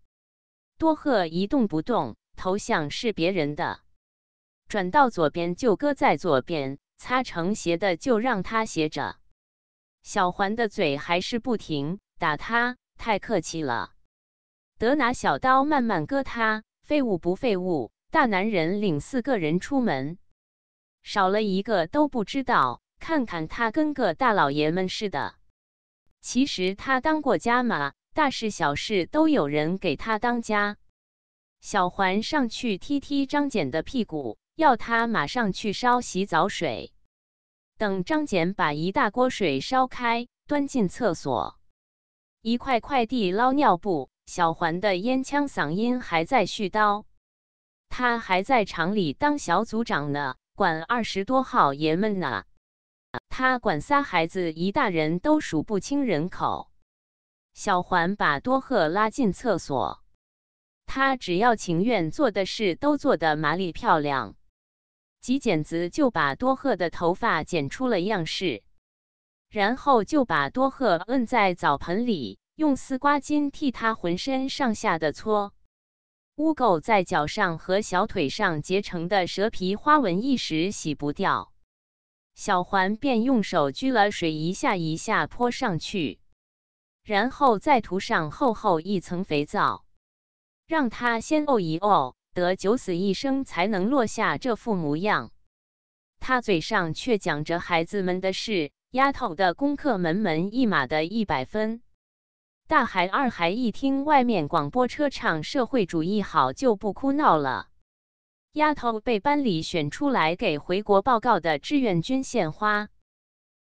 多鹤一动不动，头像是别人的，转到左边就搁在左边，擦成斜的就让他斜着。小环的嘴还是不停打他，太客气了，得拿小刀慢慢割他。废物不废物，大男人领四个人出门，少了一个都不知道。看看他跟个大老爷们似的，其实他当过家嘛，大事小事都有人给他当家。小环上去踢踢张简的屁股，要他马上去烧洗澡水。等张简把一大锅水烧开，端进厕所，一块块地捞尿布。小环的烟枪嗓音还在絮叨：“他还在厂里当小组长呢，管二十多号爷们呢，他管仨孩子，一大人都数不清人口。”小环把多鹤拉进厕所，他只要情愿做的事都做得麻利漂亮。几剪子就把多鹤的头发剪出了样式，然后就把多鹤摁在澡盆里，用丝瓜巾替他浑身上下的搓污垢，在脚上和小腿上结成的蛇皮花纹一时洗不掉。小环便用手掬了水，一下一下泼上去，然后再涂上厚厚一层肥皂，让它先沤一沤。得九死一生才能落下这副模样，他嘴上却讲着孩子们的事，丫头的功课门门一码的一百分。大孩二孩一听外面广播车唱《社会主义好》，就不哭闹了。丫头被班里选出来给回国报告的志愿军献花，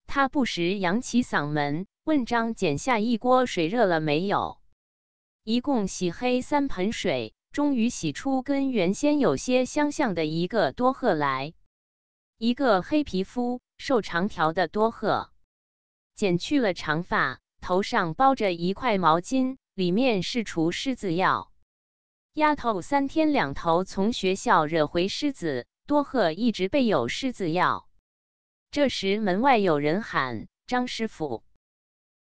他不时扬起嗓门问张：“捡下一锅水热了没有？”一共洗黑三盆水。终于洗出跟原先有些相像的一个多鹤来，一个黑皮肤、瘦长条的多鹤，剪去了长发，头上包着一块毛巾，里面是除虱子药。丫头三天两头从学校惹回虱子，多鹤一直备有虱子药。这时门外有人喊：“张师傅！”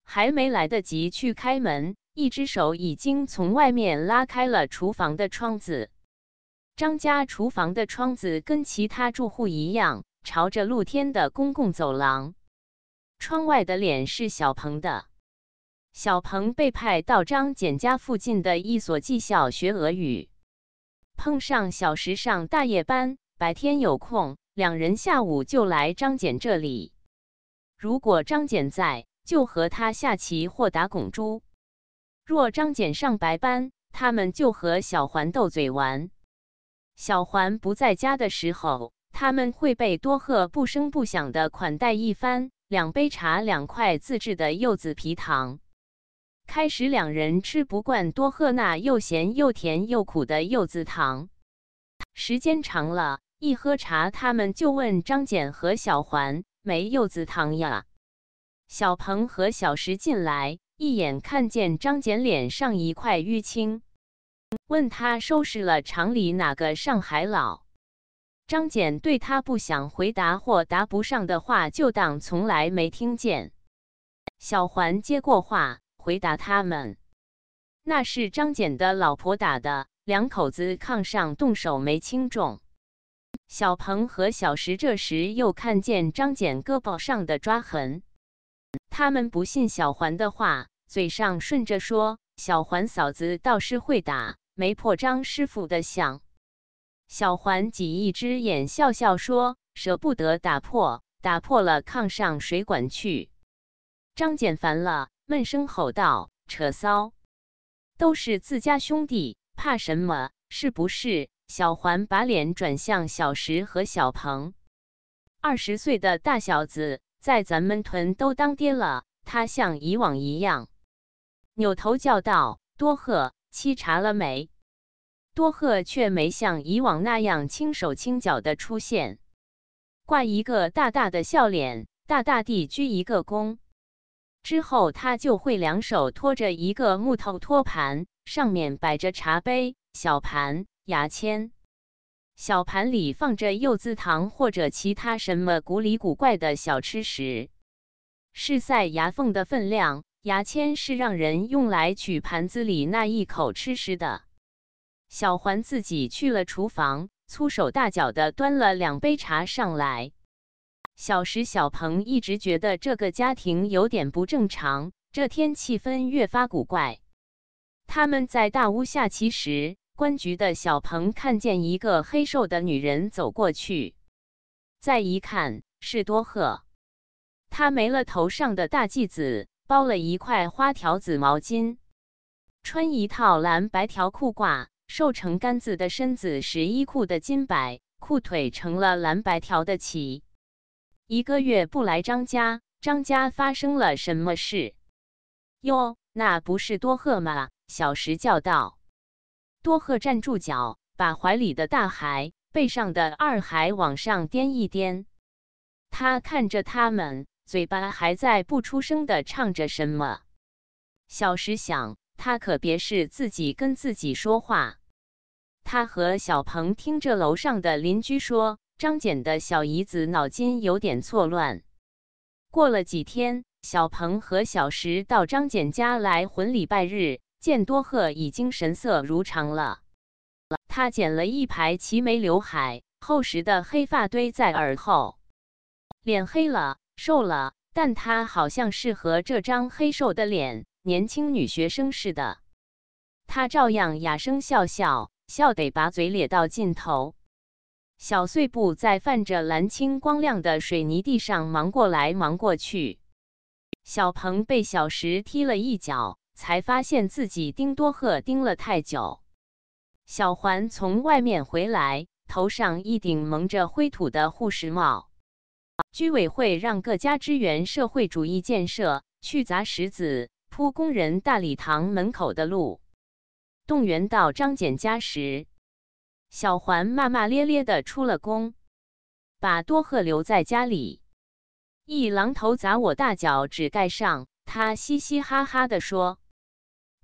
还没来得及去开门。一只手已经从外面拉开了厨房的窗子。张家厨房的窗子跟其他住户一样，朝着露天的公共走廊。窗外的脸是小鹏的。小鹏被派到张简家附近的一所技校学俄语，碰上小时上大夜班，白天有空，两人下午就来张简这里。如果张简在，就和他下棋或打拱珠。若张简上白班，他们就和小环斗嘴玩。小环不在家的时候，他们会被多鹤不声不响地款待一番，两杯茶，两块自制的柚子皮糖。开始两人吃不惯多鹤那又咸又甜又苦的柚子糖，时间长了，一喝茶他们就问张简和小环没柚子糖呀。小鹏和小石进来。一眼看见张俭脸上一块淤青，问他收拾了厂里哪个上海佬？张俭对他不想回答或答不上的话，就当从来没听见。小环接过话回答他们：“那是张俭的老婆打的，两口子炕上动手没轻重。”小鹏和小石这时又看见张俭胳膊上的抓痕。他们不信小环的话，嘴上顺着说：“小环嫂子倒是会打，没破张师傅的相。”小环挤一只眼，笑笑说：“舍不得打破，打破了炕上水管去？”张简烦了，闷声吼道：“扯骚！都是自家兄弟，怕什么？是不是？”小环把脸转向小石和小鹏，二十岁的大小子。在咱们屯都当爹了，他像以往一样，扭头叫道：“多鹤，沏茶了没？”多鹤却没像以往那样轻手轻脚的出现，挂一个大大的笑脸，大大地鞠一个躬。之后，他就会两手托着一个木头托盘，上面摆着茶杯、小盘、牙签。小盘里放着柚子糖或者其他什么古里古怪的小吃食，是塞牙缝的分量。牙签是让人用来取盘子里那一口吃食的。小环自己去了厨房，粗手大脚的端了两杯茶上来。小石、小鹏一直觉得这个家庭有点不正常，这天气氛越发古怪。他们在大屋下棋时。公安局的小鹏看见一个黑瘦的女人走过去，再一看是多鹤。他没了头上的大髻子，包了一块花条子毛巾，穿一套蓝白条裤褂，瘦成杆子的身子十衣裤的金白，裤腿成了蓝白条的旗。一个月不来张家，张家发生了什么事？哟，那不是多鹤吗？小石叫道。多鹤站住脚，把怀里的大海、背上的二孩往上掂一掂。他看着他们，嘴巴还在不出声的唱着什么。小石想，他可别是自己跟自己说话。他和小鹏听着楼上的邻居说，张简的小姨子脑筋有点错乱。过了几天，小鹏和小石到张简家来混礼拜日。见多鹤已经神色如常了，他剪了一排齐眉刘海，厚实的黑发堆在耳后，脸黑了，瘦了，但他好像是和这张黑瘦的脸年轻女学生似的，他照样哑声笑笑，笑得把嘴咧到尽头，小碎步在泛着蓝青光亮的水泥地上忙过来忙过去，小鹏被小石踢了一脚。才发现自己盯多鹤盯了太久。小环从外面回来，头上一顶蒙着灰土的护士帽。居委会让各家支援社会主义建设，去砸石子铺工人大礼堂门口的路。动员到张俭家时，小环骂骂咧咧的出了工，把多鹤留在家里。一榔头砸我大脚趾盖上，他嘻嘻哈哈的说。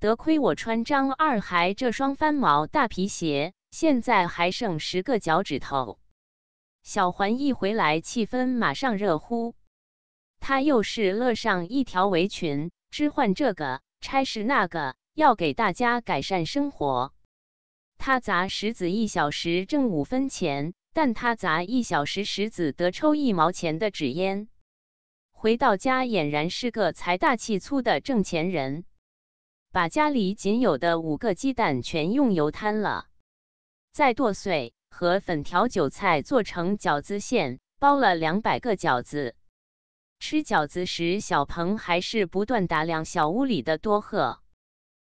得亏我穿张二孩这双翻毛大皮鞋，现在还剩十个脚趾头。小环一回来，气氛马上热乎。他又是勒上一条围裙，置换这个，差事那个，要给大家改善生活。他砸石子一小时挣五分钱，但他砸一小时石子得抽一毛钱的纸烟。回到家，俨然是个财大气粗的挣钱人。把家里仅有的五个鸡蛋全用油摊了，再剁碎和粉条、韭菜做成饺子馅，包了两百个饺子。吃饺子时，小鹏还是不断打量小屋里的多鹤。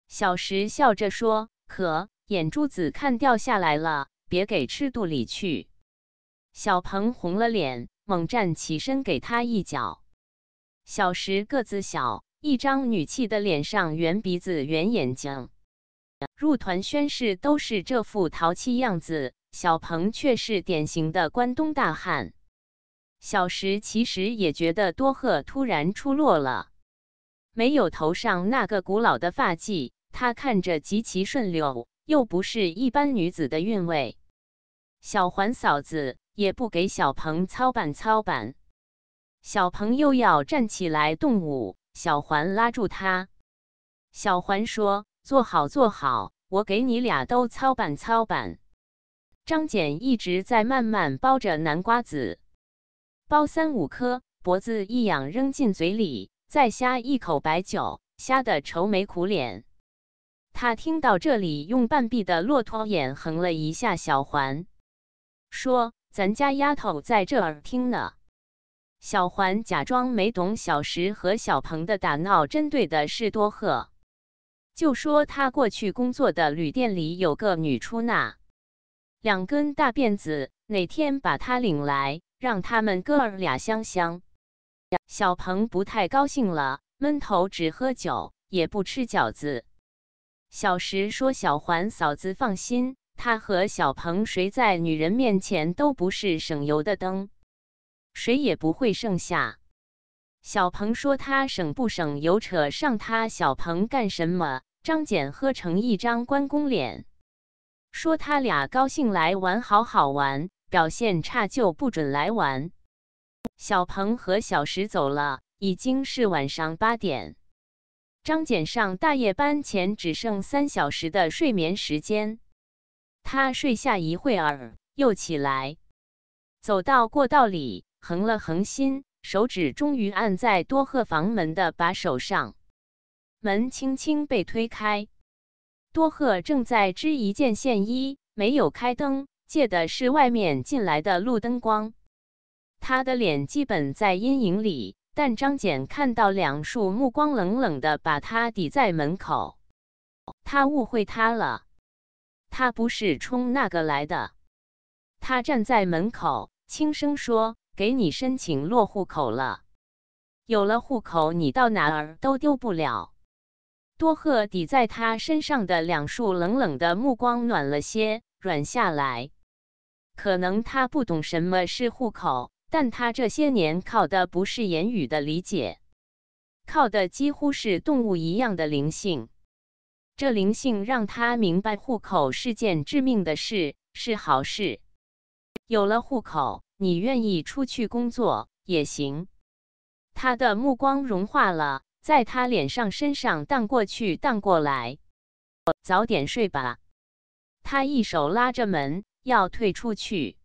小石笑着说：“可眼珠子看掉下来了，别给吃肚里去。”小鹏红了脸，猛站起身，给他一脚。小石个子小。一张女气的脸上，圆鼻子、圆眼睛，入团宣誓都是这副淘气样子。小鹏却是典型的关东大汉。小石其实也觉得多鹤突然出落了，没有头上那个古老的发髻，她看着极其顺溜，又不是一般女子的韵味。小环嫂子也不给小鹏操办操办，小鹏又要站起来动武。小环拉住他，小环说：“坐好，坐好，我给你俩都操办，操办。”张俭一直在慢慢剥着南瓜子，剥三五颗，脖子一仰扔进嘴里，再呷一口白酒，呷的愁眉苦脸。他听到这里，用半闭的骆驼眼横了一下小环，说：“咱家丫头在这儿听呢。”小环假装没懂，小石和小鹏的打闹针对的是多鹤，就说他过去工作的旅店里有个女出纳，两根大辫子，哪天把他领来，让他们哥儿俩香香。小鹏不太高兴了，闷头只喝酒，也不吃饺子。小石说：“小环嫂子放心，他和小鹏谁在女人面前都不是省油的灯。”谁也不会剩下。小鹏说他省不省油，扯上他小鹏干什么？张简喝成一张关公脸，说他俩高兴来玩，好好玩，表现差就不准来玩。小鹏和小石走了，已经是晚上八点。张简上大夜班前只剩三小时的睡眠时间，他睡下一会儿又起来，走到过道里。横了横心，手指终于按在多鹤房门的把手上，门轻轻被推开。多鹤正在织一件线衣，没有开灯，借的是外面进来的路灯光。他的脸基本在阴影里，但张简看到两束目光冷冷的把他抵在门口。他误会他了，他不是冲那个来的。他站在门口，轻声说。给你申请落户口了，有了户口，你到哪儿都丢不了。多鹤抵在他身上的两束冷冷的目光暖了些，软下来。可能他不懂什么是户口，但他这些年靠的不是言语的理解，靠的几乎是动物一样的灵性。这灵性让他明白，户口是件致命的事，是好事。有了户口。你愿意出去工作也行。他的目光融化了，在他脸上、身上荡过去、荡过来。早点睡吧。他一手拉着门，要退出去。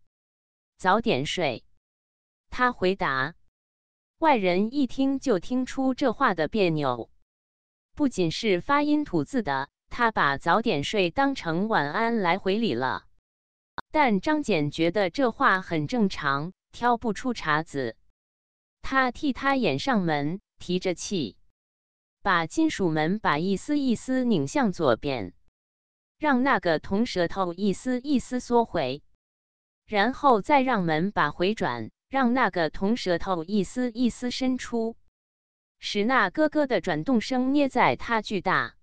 早点睡。他回答。外人一听就听出这话的别扭，不仅是发音吐字的，他把“早点睡”当成晚安来回礼了。但张俭觉得这话很正常，挑不出茬子。他替他掩上门，提着气，把金属门把一丝一丝拧向左边，让那个铜舌头一丝一丝缩回；然后再让门把回转，让那个铜舌头一丝一丝伸出，使那咯咯的转动声捏在他巨大、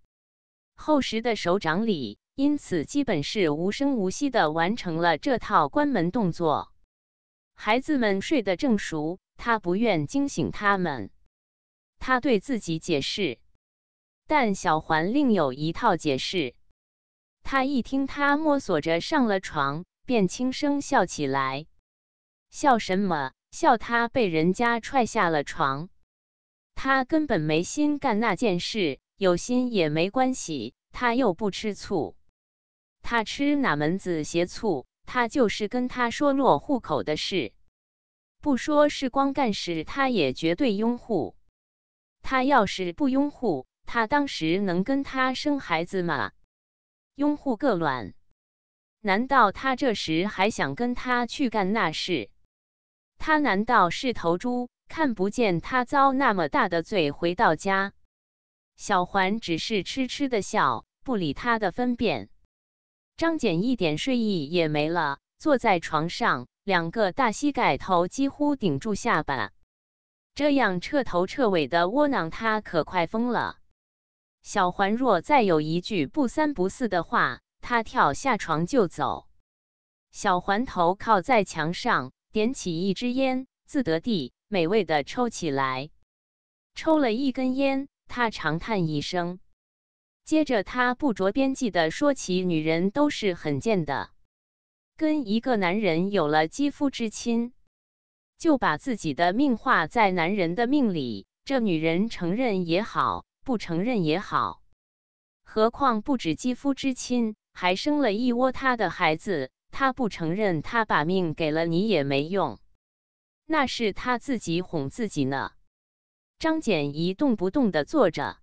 厚实的手掌里。因此，基本是无声无息的完成了这套关门动作。孩子们睡得正熟，他不愿惊醒他们。他对自己解释，但小环另有一套解释。他一听，他摸索着上了床，便轻声笑起来。笑什么？笑他被人家踹下了床？他根本没心干那件事，有心也没关系，他又不吃醋。他吃哪门子邪醋？他就是跟他说落户口的事，不说是光干事，他也绝对拥护。他要是不拥护，他当时能跟他生孩子吗？拥护个卵！难道他这时还想跟他去干那事？他难道是头猪，看不见他遭那么大的罪？回到家，小环只是痴痴的笑，不理他的分辨。张俭一点睡意也没了，坐在床上，两个大膝盖头几乎顶住下巴，这样彻头彻尾的窝囊，他可快疯了。小环若再有一句不三不四的话，他跳下床就走。小环头靠在墙上，点起一支烟，自得地、美味地抽起来。抽了一根烟，他长叹一声。接着，他不着边际的说起：“女人都是很贱的，跟一个男人有了肌肤之亲，就把自己的命画在男人的命里。这女人承认也好，不承认也好。何况不止肌肤之亲，还生了一窝他的孩子。他不承认，他把命给了你也没用，那是他自己哄自己呢。”张简一动不动的坐着。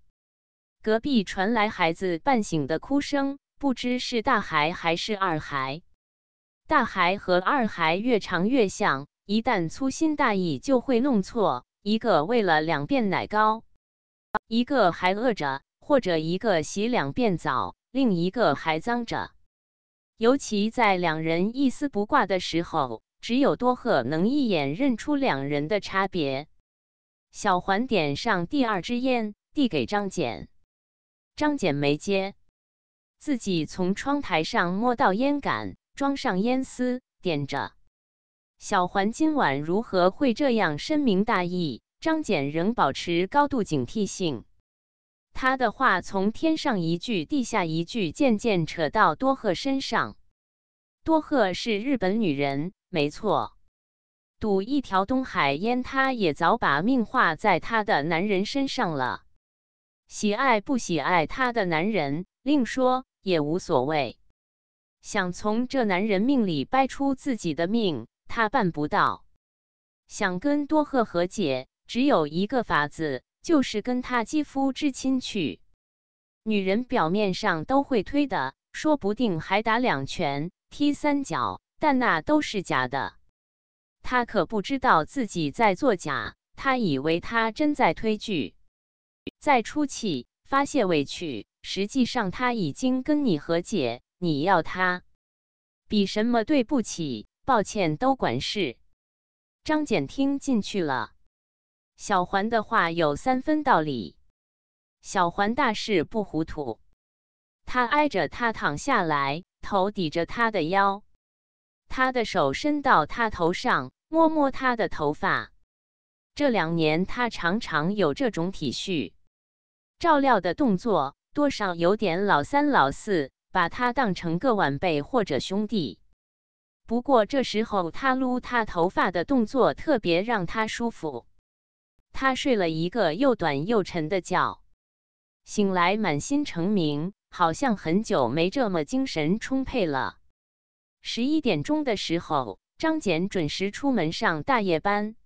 隔壁传来孩子半醒的哭声，不知是大孩还是二孩。大孩和二孩越长越像，一旦粗心大意就会弄错：一个喂了两遍奶糕，一个还饿着；或者一个洗两遍澡，另一个还脏着。尤其在两人一丝不挂的时候，只有多鹤能一眼认出两人的差别。小环点上第二支烟，递给张简。张俭没接，自己从窗台上摸到烟杆，装上烟丝，点着。小环今晚如何会这样深明大义？张俭仍保持高度警惕性。他的话从天上一句，地下一句，渐渐扯到多鹤身上。多鹤是日本女人，没错。赌一条东海烟，她也早把命画在她的男人身上了。喜爱不喜爱他的男人，另说也无所谓。想从这男人命里掰出自己的命，他办不到。想跟多鹤和解，只有一个法子，就是跟他肌肤之亲去。女人表面上都会推的，说不定还打两拳、踢三脚，但那都是假的。他可不知道自己在作假，他以为他真在推拒。在出气、发泄委屈，实际上他已经跟你和解。你要他，比什么对不起、抱歉都管事。张俭听进去了，小环的话有三分道理。小环大事不糊涂，他挨着他躺下来，头抵着他的腰，他的手伸到他头上，摸摸他的头发。这两年他常常有这种体恤。照料的动作多少有点老三老四，把他当成个晚辈或者兄弟。不过这时候他撸他头发的动作特别让他舒服。他睡了一个又短又沉的觉，醒来满心澄明，好像很久没这么精神充沛了。十一点钟的时候，张简准时出门上大夜班。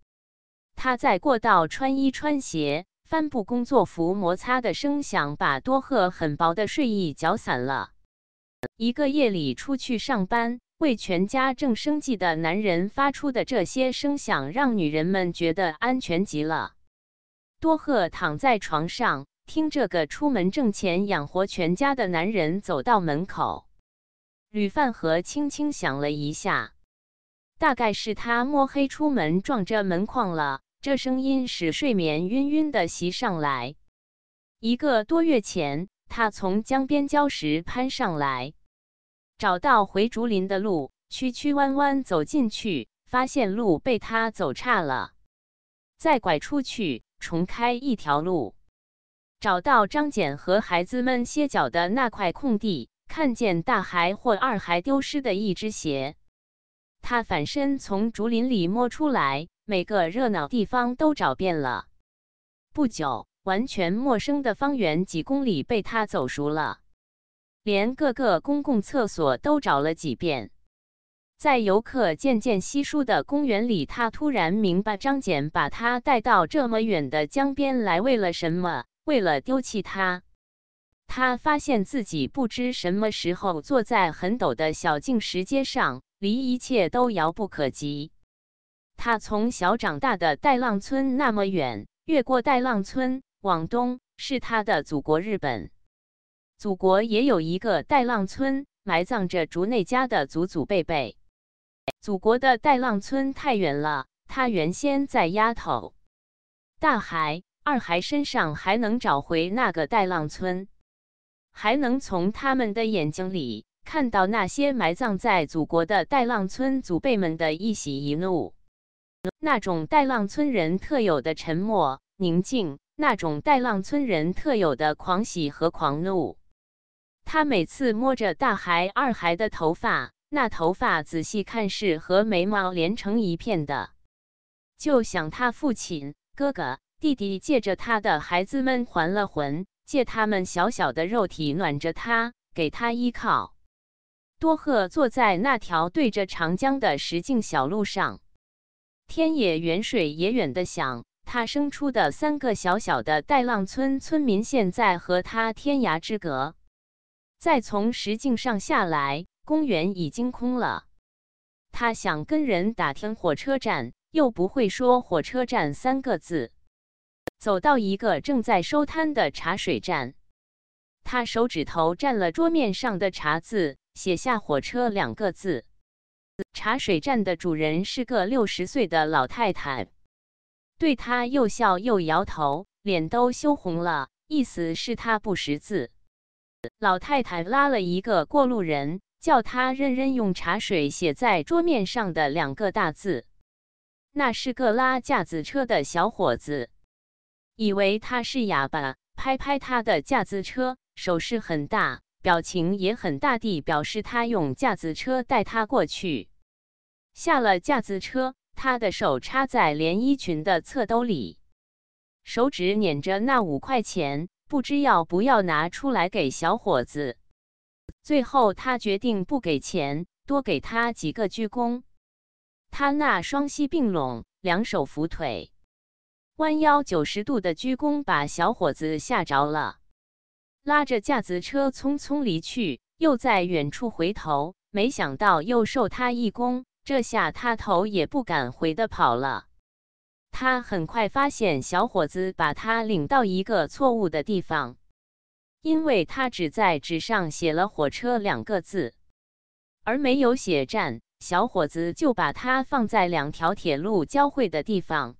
他在过道穿衣穿鞋。帆布工作服摩擦的声响把多赫很薄的睡衣搅散了。一个夜里出去上班为全家挣生计的男人发出的这些声响，让女人们觉得安全极了。多赫躺在床上，听这个出门挣钱养活全家的男人走到门口，铝饭盒轻轻响了一下，大概是他摸黑出门撞着门框了。这声音使睡眠晕晕的袭上来。一个多月前，他从江边礁石攀上来，找到回竹林的路，曲曲弯弯走进去，发现路被他走岔了，再拐出去重开一条路，找到张俭和孩子们歇脚的那块空地，看见大孩或二孩丢失的一只鞋，他反身从竹林里摸出来。每个热闹地方都找遍了，不久，完全陌生的方圆几公里被他走熟了，连各个公共厕所都找了几遍。在游客渐渐稀疏的公园里，他突然明白张简把他带到这么远的江边来，为了什么？为了丢弃他。他发现自己不知什么时候坐在很陡的小径石阶上，离一切都遥不可及。他从小长大的代浪村那么远，越过代浪村往东是他的祖国日本。祖国也有一个代浪村，埋葬着竹内家的祖祖辈辈。祖国的代浪村太远了，他原先在丫头、大孩、二孩身上还能找回那个代浪村，还能从他们的眼睛里看到那些埋葬在祖国的代浪村祖辈们的一喜一怒。那种带浪村人特有的沉默宁静，那种带浪村人特有的狂喜和狂怒。他每次摸着大孩、二孩的头发，那头发仔细看是和眉毛连成一片的，就想他父亲、哥哥、弟弟借着他的孩子们还了魂，借他们小小的肉体暖着他，给他依靠。多鹤坐在那条对着长江的石径小路上。天也远，水也远的想，他生出的三个小小的带浪村村民，现在和他天涯之隔。再从石径上下来，公园已经空了。他想跟人打听火车站，又不会说“火车站”三个字。走到一个正在收摊的茶水站，他手指头蘸了桌面上的茶渍，写下“火车”两个字。茶水站的主人是个六十岁的老太太，对他又笑又摇头，脸都羞红了，意思是她不识字。老太太拉了一个过路人，叫他认认用茶水写在桌面上的两个大字。那是个拉架子车的小伙子，以为他是哑巴，拍拍他的架子车，手势很大。表情也很大地表示，他用架子车带他过去。下了架子车，他的手插在连衣裙的侧兜里，手指捻着那五块钱，不知要不要拿出来给小伙子。最后，他决定不给钱，多给他几个鞠躬。他那双膝并拢，两手扶腿，弯腰九十度的鞠躬，把小伙子吓着了。拉着架子车匆匆离去，又在远处回头，没想到又受他一攻，这下他头也不敢回的跑了。他很快发现，小伙子把他领到一个错误的地方，因为他只在纸上写了“火车”两个字，而没有写站。小伙子就把他放在两条铁路交汇的地方，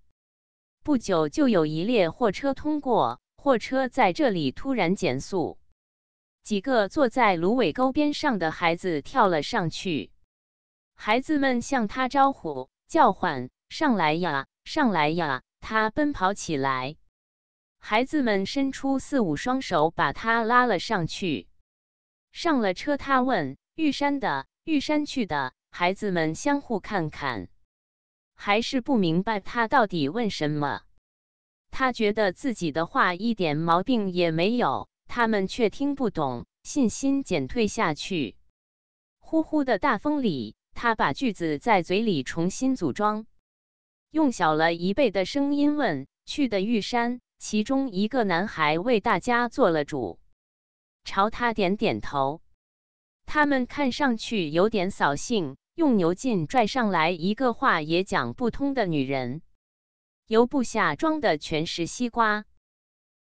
不久就有一列货车通过。货车在这里突然减速，几个坐在芦苇沟边上的孩子跳了上去。孩子们向他招呼、叫唤：“上来呀，上来呀！”他奔跑起来，孩子们伸出四五双手把他拉了上去。上了车，他问：“玉山的，玉山去的？”孩子们相互看看，还是不明白他到底问什么。他觉得自己的话一点毛病也没有，他们却听不懂，信心减退下去。呼呼的大风里，他把句子在嘴里重新组装，用小了一倍的声音问：“去的玉山。”其中一个男孩为大家做了主，朝他点点头。他们看上去有点扫兴，用牛劲拽上来一个话也讲不通的女人。油布下装的全是西瓜，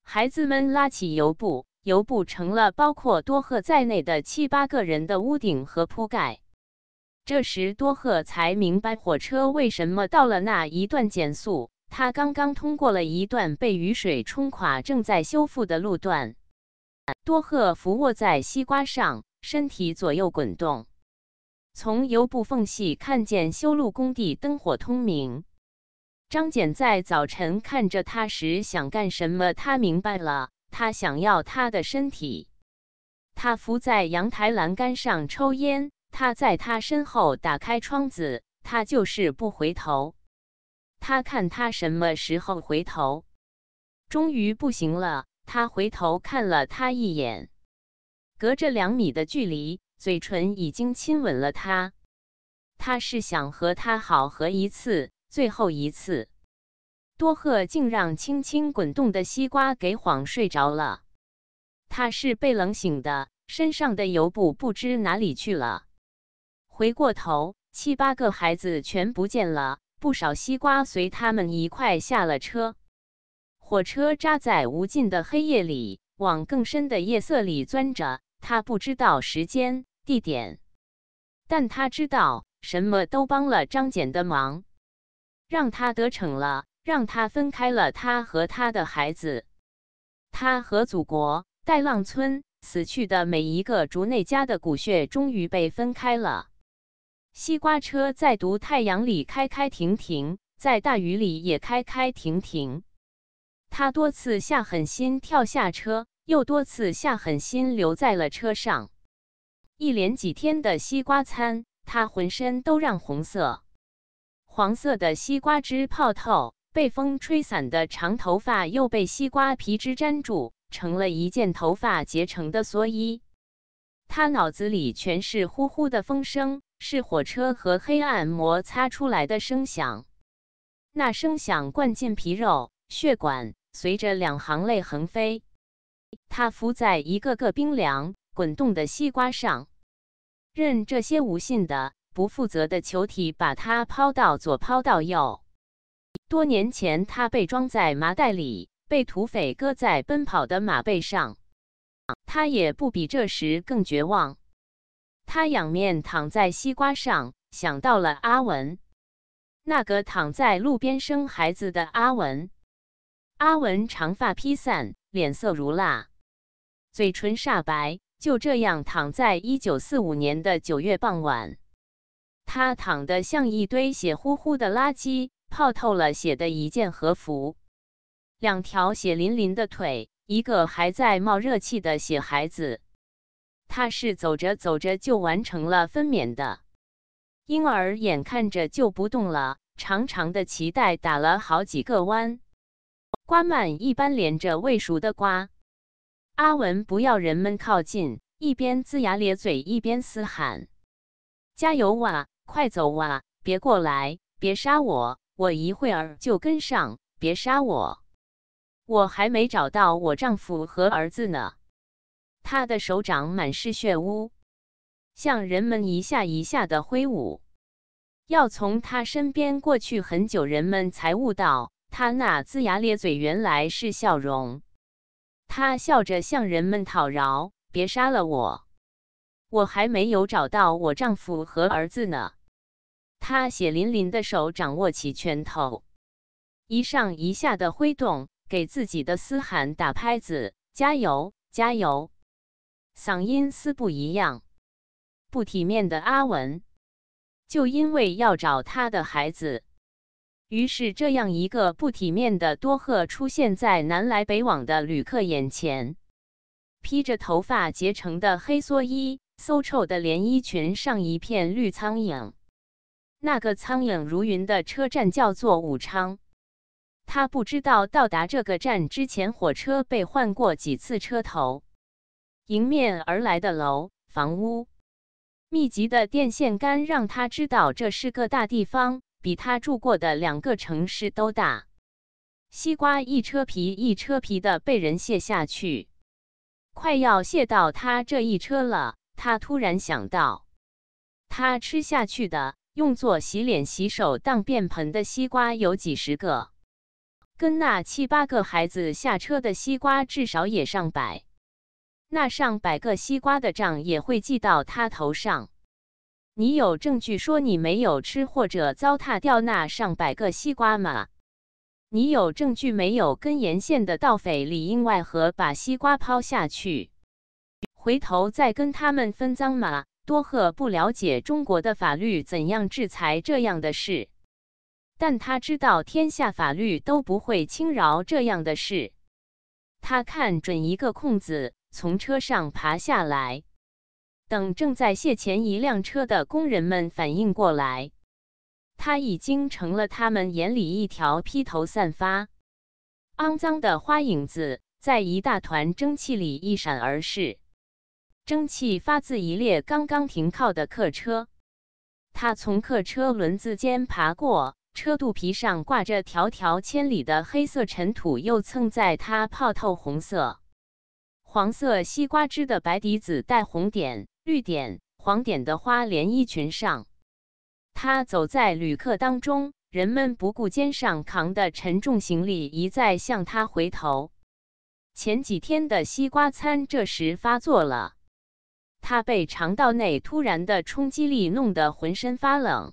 孩子们拉起油布，油布成了包括多鹤在内的七八个人的屋顶和铺盖。这时，多鹤才明白火车为什么到了那一段减速。他刚刚通过了一段被雨水冲垮、正在修复的路段。多鹤伏卧在西瓜上，身体左右滚动，从油布缝隙看见修路工地灯火通明。张俭在早晨看着他时想干什么？他明白了，他想要他的身体。他伏在阳台栏杆上抽烟，他在他身后打开窗子，他就是不回头。他看他什么时候回头？终于不行了，他回头看了他一眼，隔着两米的距离，嘴唇已经亲吻了他。他是想和他好合一次。最后一次，多鹤竟让轻轻滚动的西瓜给晃睡着了。他是被冷醒的，身上的油布不知哪里去了。回过头，七八个孩子全不见了，不少西瓜随他们一块下了车。火车扎在无尽的黑夜里，往更深的夜色里钻着。他不知道时间、地点，但他知道什么都帮了张简的忙。让他得逞了，让他分开了他和他的孩子，他和祖国带浪村死去的每一个竹内家的骨血，终于被分开了。西瓜车在毒太阳里开开停停，在大雨里也开开停停。他多次下狠心跳下车，又多次下狠心留在了车上。一连几天的西瓜餐，他浑身都让红色。黄色的西瓜汁泡透，被风吹散的长头发又被西瓜皮汁粘住，成了一件头发结成的蓑衣。他脑子里全是呼呼的风声，是火车和黑暗摩擦出来的声响。那声响灌进皮肉血管，随着两行泪横飞，他伏在一个个冰凉、滚动的西瓜上，任这些无信的。不负责的球体把它抛到左，抛到右。多年前，他被装在麻袋里，被土匪搁在奔跑的马背上。他也不比这时更绝望。他仰面躺在西瓜上，想到了阿文，那个躺在路边生孩子的阿文。阿文长发披散，脸色如蜡，嘴唇煞白，就这样躺在一九四五年的九月傍晚。他躺得像一堆血乎乎的垃圾，泡透了血的一件和服，两条血淋淋的腿，一个还在冒热气的血孩子。他是走着走着就完成了分娩的。婴儿眼看着就不动了，长长的脐带打了好几个弯，瓜蔓一般连着未熟的瓜。阿文不要人们靠近，一边龇牙咧嘴，一边嘶喊：“加油哇！”快走啊！别过来，别杀我！我一会儿就跟上。别杀我！我还没找到我丈夫和儿子呢。他的手掌满是血污，向人们一下一下的挥舞。要从他身边过去很久，人们才悟到他那龇牙咧嘴原来是笑容。他笑着向人们讨饶：“别杀了我！我还没有找到我丈夫和儿子呢。”他血淋淋的手掌握起拳头，一上一下的挥动，给自己的嘶喊打拍子：“加油，加油！”嗓音丝不一样。不体面的阿文，就因为要找他的孩子，于是这样一个不体面的多鹤出现在南来北往的旅客眼前：披着头发结成的黑蓑衣，馊臭的连衣裙上一片绿苍蝇。那个苍蝇如云的车站叫做武昌，他不知道到达这个站之前火车被换过几次车头。迎面而来的楼、房屋、密集的电线杆让他知道这是个大地方，比他住过的两个城市都大。西瓜一车皮一车皮的被人卸下去，快要卸到他这一车了。他突然想到，他吃下去的。用作洗脸、洗手、当便盆的西瓜有几十个，跟那七八个孩子下车的西瓜至少也上百，那上百个西瓜的账也会记到他头上。你有证据说你没有吃或者糟蹋掉那上百个西瓜吗？你有证据没有跟沿线的盗匪里应外合把西瓜抛下去，回头再跟他们分赃吗？多赫不了解中国的法律怎样制裁这样的事，但他知道天下法律都不会轻饶这样的事。他看准一个空子，从车上爬下来，等正在卸前一辆车的工人们反应过来，他已经成了他们眼里一条披头散发、肮脏的花影子，在一大团蒸汽里一闪而逝。蒸汽发自一列刚刚停靠的客车，他从客车轮子间爬过，车肚皮上挂着条条千里的黑色尘土，又蹭在他泡透红色、黄色西瓜汁的白底子带红点、绿点、黄点的花连衣裙上。他走在旅客当中，人们不顾肩上扛的沉重行李，一再向他回头。前几天的西瓜餐这时发作了。他被肠道内突然的冲击力弄得浑身发冷，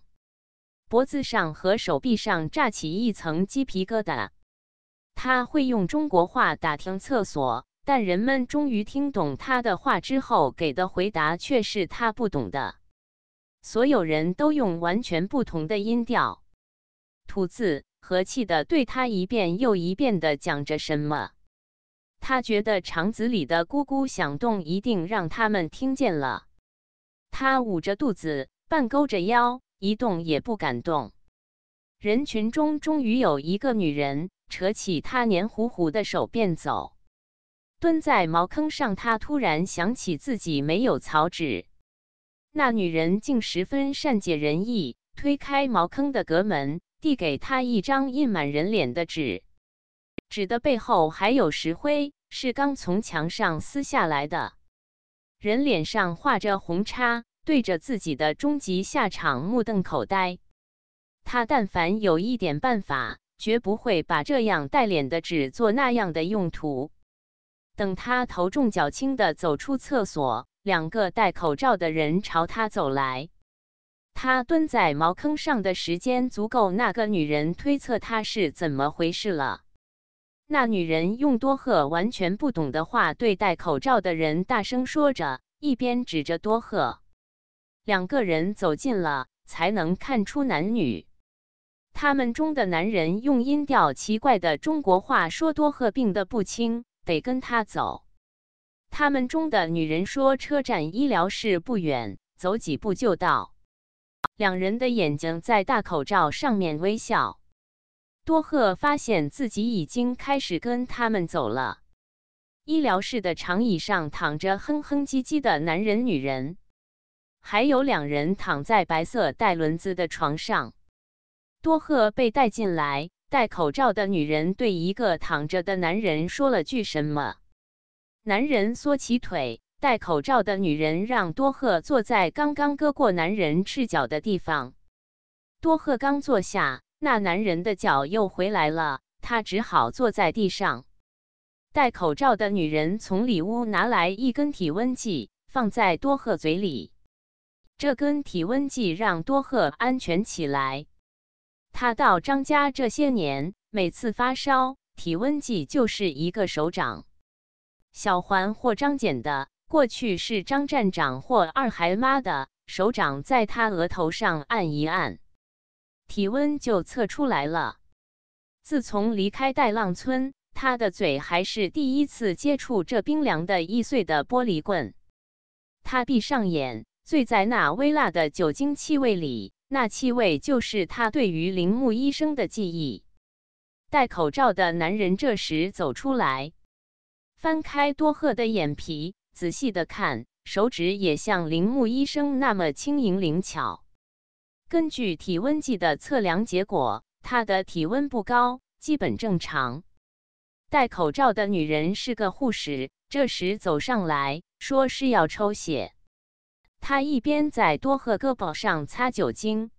脖子上和手臂上炸起一层鸡皮疙瘩。他会用中国话打听厕所，但人们终于听懂他的话之后给的回答却是他不懂的。所有人都用完全不同的音调、吐字和气的对他一遍又一遍的讲着什么。他觉得肠子里的咕咕响动一定让他们听见了。他捂着肚子，半勾着腰，一动也不敢动。人群中终于有一个女人扯起他黏糊糊的手便走。蹲在茅坑上，他突然想起自己没有草纸。那女人竟十分善解人意，推开茅坑的隔门，递给他一张印满人脸的纸。纸的背后还有石灰，是刚从墙上撕下来的。人脸上画着红叉，对着自己的终极下场目瞪口呆。他但凡有一点办法，绝不会把这样带脸的纸做那样的用途。等他头重脚轻地走出厕所，两个戴口罩的人朝他走来。他蹲在茅坑上的时间足够那个女人推测他是怎么回事了。那女人用多赫完全不懂的话对戴口罩的人大声说着，一边指着多赫。两个人走近了，才能看出男女。他们中的男人用音调奇怪的中国话说：“多赫病得不轻，得跟他走。”他们中的女人说：“车站医疗室不远，走几步就到。”两人的眼睛在大口罩上面微笑。多赫发现自己已经开始跟他们走了。医疗室的长椅上躺着哼哼唧唧的男人、女人，还有两人躺在白色带轮子的床上。多赫被带进来，戴口罩的女人对一个躺着的男人说了句什么，男人缩起腿。戴口罩的女人让多赫坐在刚刚割过男人赤脚的地方。多赫刚坐下。那男人的脚又回来了，他只好坐在地上。戴口罩的女人从里屋拿来一根体温计，放在多鹤嘴里。这根体温计让多鹤安全起来。他到张家这些年，每次发烧，体温计就是一个手掌，小环或张简的，过去是张站长或二孩妈的手掌，在他额头上按一按。体温就测出来了。自从离开戴浪村，他的嘴还是第一次接触这冰凉的易碎的玻璃棍。他闭上眼，醉在那微辣的酒精气味里，那气味就是他对于铃木医生的记忆。戴口罩的男人这时走出来，翻开多鹤的眼皮，仔细的看，手指也像铃木医生那么轻盈灵巧。根据体温计的测量结果，他的体温不高，基本正常。戴口罩的女人是个护士，这时走上来，说是要抽血。她一边在多赫胳膊上擦酒精、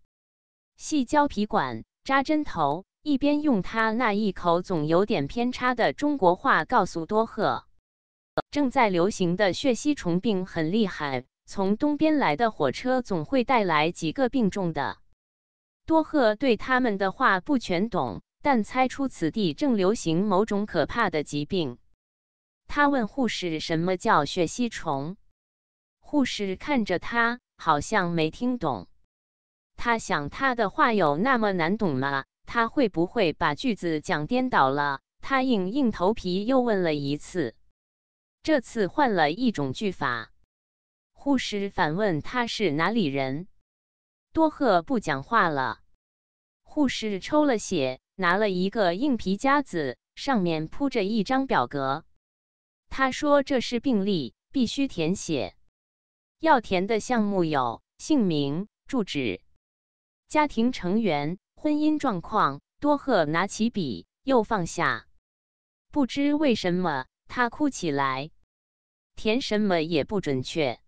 细胶皮管、扎针头，一边用她那一口总有点偏差的中国话告诉多赫：“正在流行的血吸虫病很厉害。”从东边来的火车总会带来几个病重的。多赫对他们的话不全懂，但猜出此地正流行某种可怕的疾病。他问护士什么叫血吸虫，护士看着他，好像没听懂。他想，他的话有那么难懂吗？他会不会把句子讲颠倒了？他硬硬头皮又问了一次，这次换了一种句法。护士反问：“他是哪里人？”多赫不讲话了。护士抽了血，拿了一个硬皮夹子，上面铺着一张表格。他说：“这是病历，必须填写。要填的项目有姓名、住址、家庭成员、婚姻状况。”多赫拿起笔，又放下。不知为什么，他哭起来。填什么也不准确。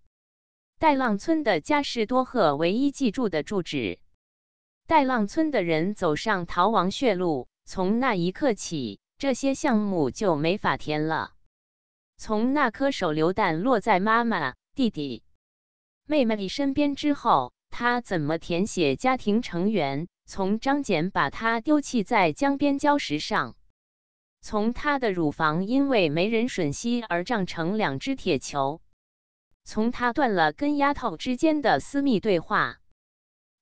戴浪村的加是多赫唯一记住的住址。戴浪村的人走上逃亡血路，从那一刻起，这些项目就没法填了。从那颗手榴弹落在妈妈、弟弟、妹妹的身边之后，他怎么填写家庭成员？从张俭把他丢弃在江边礁石上，从他的乳房因为没人吮吸而胀成两只铁球。从他断了跟丫头之间的私密对话，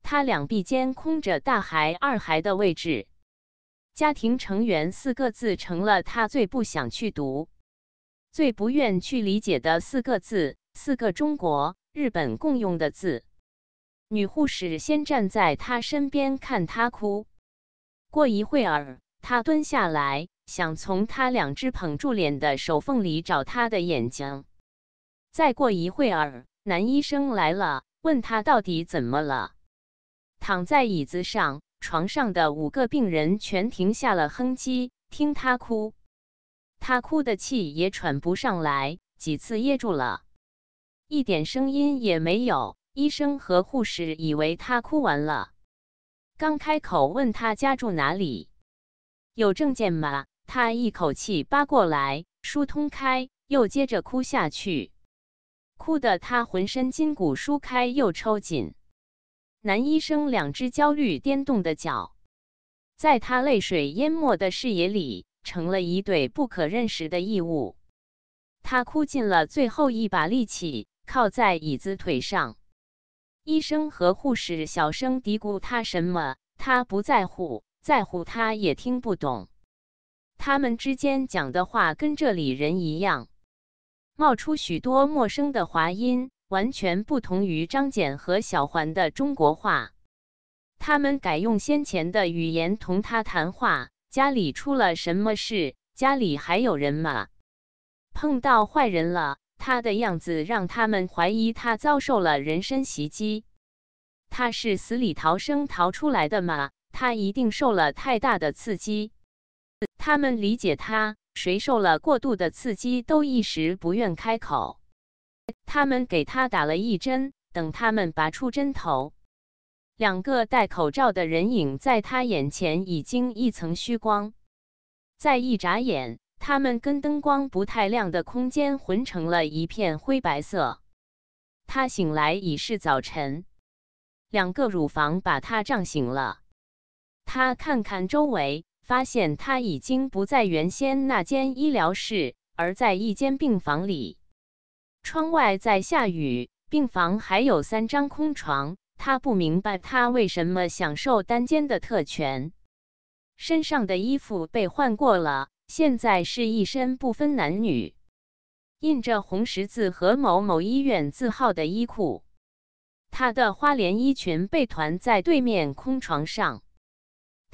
他两臂间空着大孩二孩的位置，家庭成员四个字成了他最不想去读、最不愿去理解的四个字。四个中国、日本共用的字。女护士先站在他身边看他哭，过一会儿，她蹲下来想从他两只捧住脸的手缝里找他的眼睛。再过一会儿，男医生来了，问他到底怎么了。躺在椅子上床上的五个病人全停下了哼唧，听他哭。他哭的气也喘不上来，几次噎住了，一点声音也没有。医生和护士以为他哭完了，刚开口问他家住哪里，有证件吗？他一口气扒过来，疏通开，又接着哭下去。哭得他浑身筋骨舒开又抽紧，男医生两只焦虑颠动的脚，在他泪水淹没的视野里成了一对不可认识的异物。他哭尽了最后一把力气，靠在椅子腿上。医生和护士小声嘀咕他什么，他不在乎，在乎他也听不懂。他们之间讲的话跟这里人一样。冒出许多陌生的华音，完全不同于张俭和小环的中国话。他们改用先前的语言同他谈话。家里出了什么事？家里还有人吗？碰到坏人了？他的样子让他们怀疑他遭受了人身袭击。他是死里逃生逃出来的吗？他一定受了太大的刺激。他们理解他。谁受了过度的刺激，都一时不愿开口。他们给他打了一针，等他们拔出针头，两个戴口罩的人影在他眼前已经一层虚光。再一眨眼，他们跟灯光不太亮的空间混成了一片灰白色。他醒来已是早晨，两个乳房把他胀醒了。他看看周围。发现他已经不在原先那间医疗室，而在一间病房里。窗外在下雨，病房还有三张空床。他不明白他为什么享受单间的特权。身上的衣服被换过了，现在是一身不分男女、印着红十字和某某医院字号的衣裤。他的花连衣裙被团在对面空床上。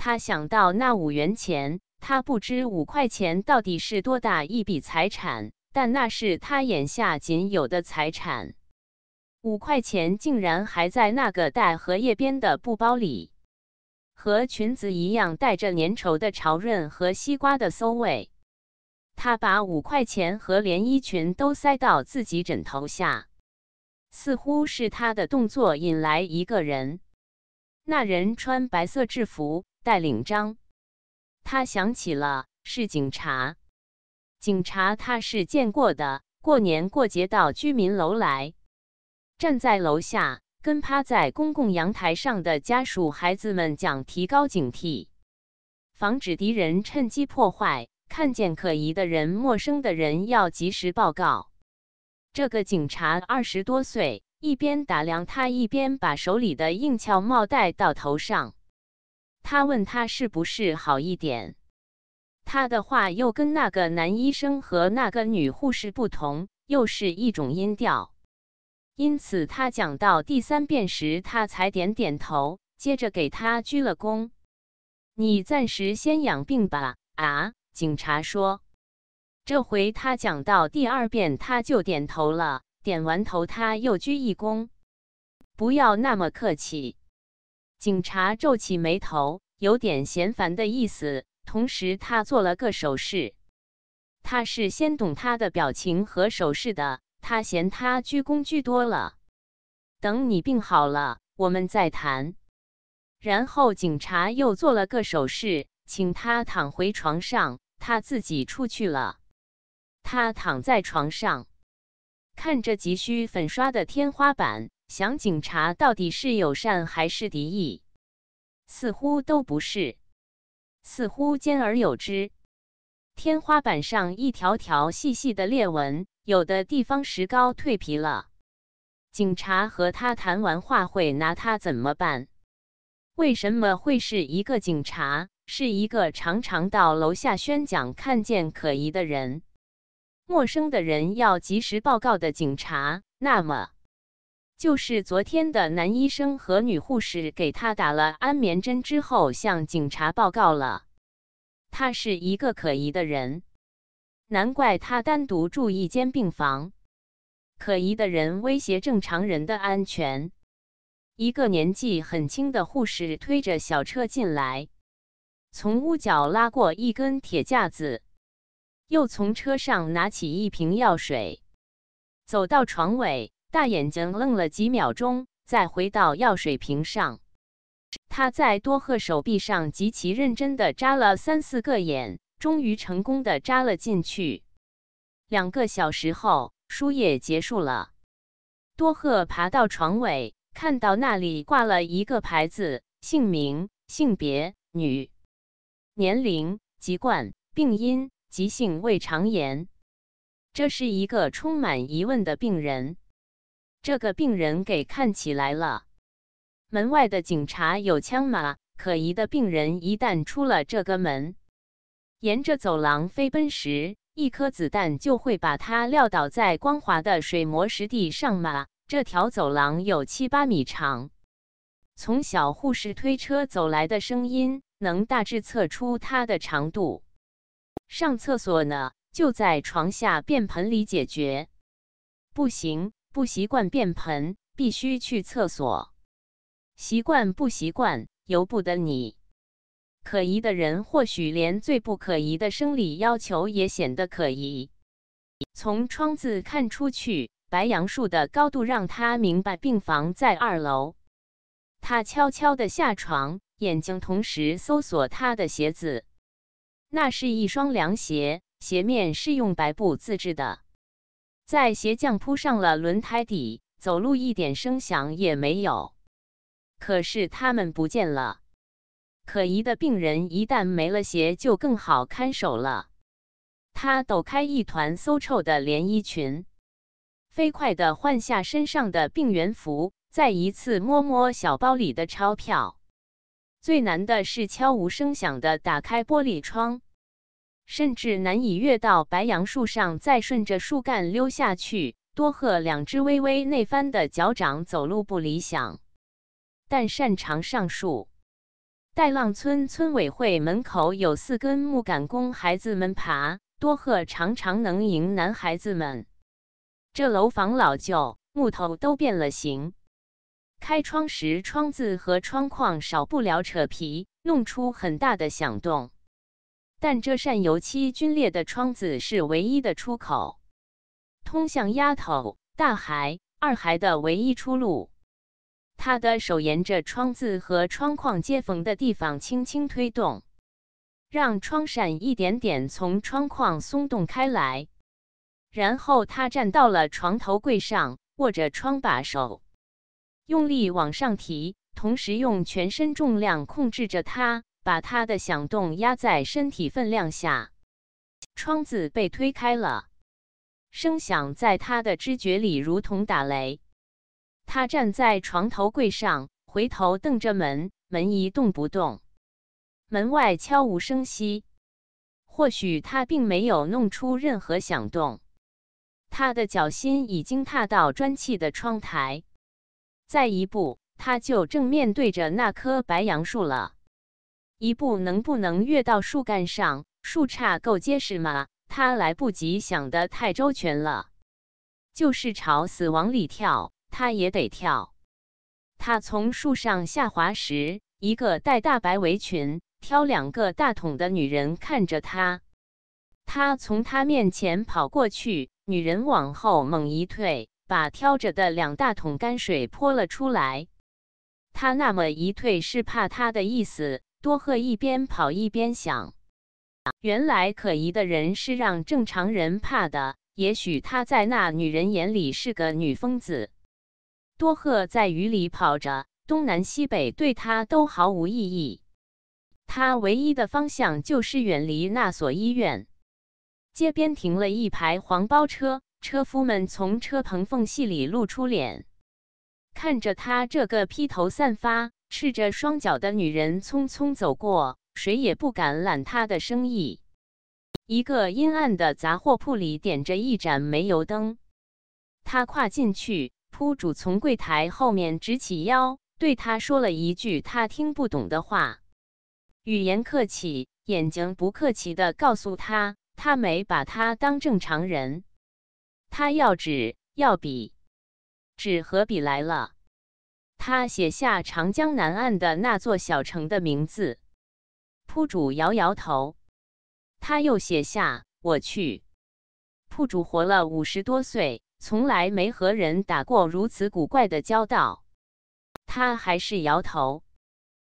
他想到那五元钱，他不知五块钱到底是多大一笔财产，但那是他眼下仅有的财产。五块钱竟然还在那个带荷叶边的布包里，和裙子一样带着粘稠的潮润和西瓜的馊味。他把五块钱和连衣裙都塞到自己枕头下，似乎是他的动作引来一个人。那人穿白色制服。带领章，他想起了是警察。警察他是见过的，过年过节到居民楼来，站在楼下跟趴在公共阳台上的家属、孩子们讲提高警惕，防止敌人趁机破坏，看见可疑的人、陌生的人要及时报告。这个警察二十多岁，一边打量他，一边把手里的硬壳帽戴到头上。他问他是不是好一点，他的话又跟那个男医生和那个女护士不同，又是一种音调，因此他讲到第三遍时，他才点点头，接着给他鞠了躬。你暂时先养病吧。啊，警察说，这回他讲到第二遍，他就点头了。点完头，他又鞠一躬，不要那么客气。警察皱起眉头，有点嫌烦的意思。同时，他做了个手势。他是先懂他的表情和手势的。他嫌他鞠躬鞠多了。等你病好了，我们再谈。然后，警察又做了个手势，请他躺回床上。他自己出去了。他躺在床上，看着急需粉刷的天花板。想警察到底是友善还是敌意，似乎都不是，似乎兼而有之。天花板上一条条细细的裂纹，有的地方石膏蜕皮了。警察和他谈完话会拿他怎么办？为什么会是一个警察？是一个常常到楼下宣讲、看见可疑的人、陌生的人要及时报告的警察？那么？就是昨天的男医生和女护士给他打了安眠针之后，向警察报告了，他是一个可疑的人，难怪他单独住一间病房。可疑的人威胁正常人的安全。一个年纪很轻的护士推着小车进来，从屋角拉过一根铁架子，又从车上拿起一瓶药水，走到床尾。大眼睛愣了几秒钟，再回到药水瓶上。他在多赫手臂上极其认真的扎了三四个眼，终于成功的扎了进去。两个小时后，输液结束了。多赫爬到床尾，看到那里挂了一个牌子：姓名、性别、女、年龄、籍贯、病因——急性胃肠炎。这是一个充满疑问的病人。这个病人给看起来了。门外的警察有枪吗？可疑的病人一旦出了这个门，沿着走廊飞奔时，一颗子弹就会把他撂倒在光滑的水磨石地上吗？这条走廊有七八米长，从小护士推车走来的声音能大致测出它的长度。上厕所呢，就在床下便盆里解决。不行。不习惯便盆，必须去厕所。习惯不习惯，由不得你。可疑的人或许连最不可疑的生理要求也显得可疑。从窗子看出去，白杨树的高度让他明白病房在二楼。他悄悄地下床，眼睛同时搜索他的鞋子。那是一双凉鞋，鞋面是用白布自制的。在鞋匠铺上了轮胎底，走路一点声响也没有。可是他们不见了。可疑的病人一旦没了鞋，就更好看守了。他抖开一团馊臭的连衣裙，飞快地换下身上的病原服，再一次摸摸小包里的钞票。最难的是悄无声响地打开玻璃窗。甚至难以跃到白杨树上，再顺着树干溜下去。多鹤两只微微内翻的脚掌走路不理想，但擅长上树。带浪村村委会门口有四根木杆供孩子们爬，多鹤常常能赢男孩子们。这楼房老旧，木头都变了形，开窗时窗子和窗框少不了扯皮，弄出很大的响动。但这扇油漆龟裂的窗子是唯一的出口，通向丫头、大孩、二孩的唯一出路。他的手沿着窗子和窗框接缝的地方轻轻推动，让窗扇一点点从窗框松动开来。然后他站到了床头柜上，握着窗把手，用力往上提，同时用全身重量控制着它。把他的响动压在身体分量下，窗子被推开了，声响在他的知觉里如同打雷。他站在床头柜上，回头瞪着门，门一动不动，门外悄无声息。或许他并没有弄出任何响动。他的脚心已经踏到砖砌的窗台，再一步，他就正面对着那棵白杨树了。一步能不能跃到树干上？树杈够结实吗？他来不及想得太周全了，就是朝死往里跳，他也得跳。他从树上下滑时，一个戴大白围裙、挑两个大桶的女人看着他。他从他面前跑过去，女人往后猛一退，把挑着的两大桶泔水泼了出来。他那么一退是怕他的意思。多鹤一边跑一边想，原来可疑的人是让正常人怕的。也许他在那女人眼里是个女疯子。多鹤在雨里跑着，东南西北对他都毫无意义。他唯一的方向就是远离那所医院。街边停了一排黄包车，车夫们从车棚缝隙里露出脸，看着他这个披头散发。赤着双脚的女人匆匆走过，谁也不敢揽她的生意。一个阴暗的杂货铺里点着一盏煤油灯，他跨进去，铺主从柜台后面直起腰，对他说了一句他听不懂的话，语言客气，眼睛不客气地告诉他，他没把他当正常人。他要纸，要笔，纸和笔来了。他写下长江南岸的那座小城的名字。铺主摇摇头。他又写下我去。铺主活了五十多岁，从来没和人打过如此古怪的交道。他还是摇头。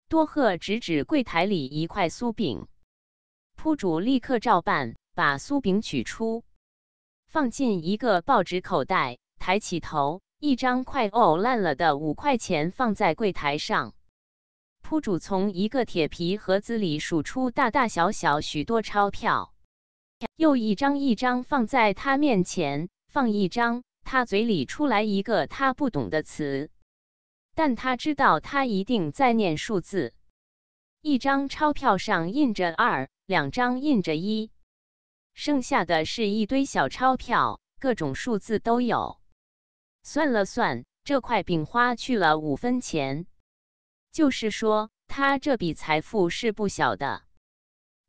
多赫指指柜台里一块酥饼。铺主立刻照办，把酥饼取出，放进一个报纸口袋，抬起头。一张快呕烂了的五块钱放在柜台上，铺主从一个铁皮盒子里数出大大小小许多钞票，又一张一张放在他面前。放一张，他嘴里出来一个他不懂的词，但他知道他一定在念数字。一张钞票上印着二，两张印着一，剩下的是一堆小钞票，各种数字都有。算了算，这块饼花去了五分钱，就是说他这笔财富是不小的。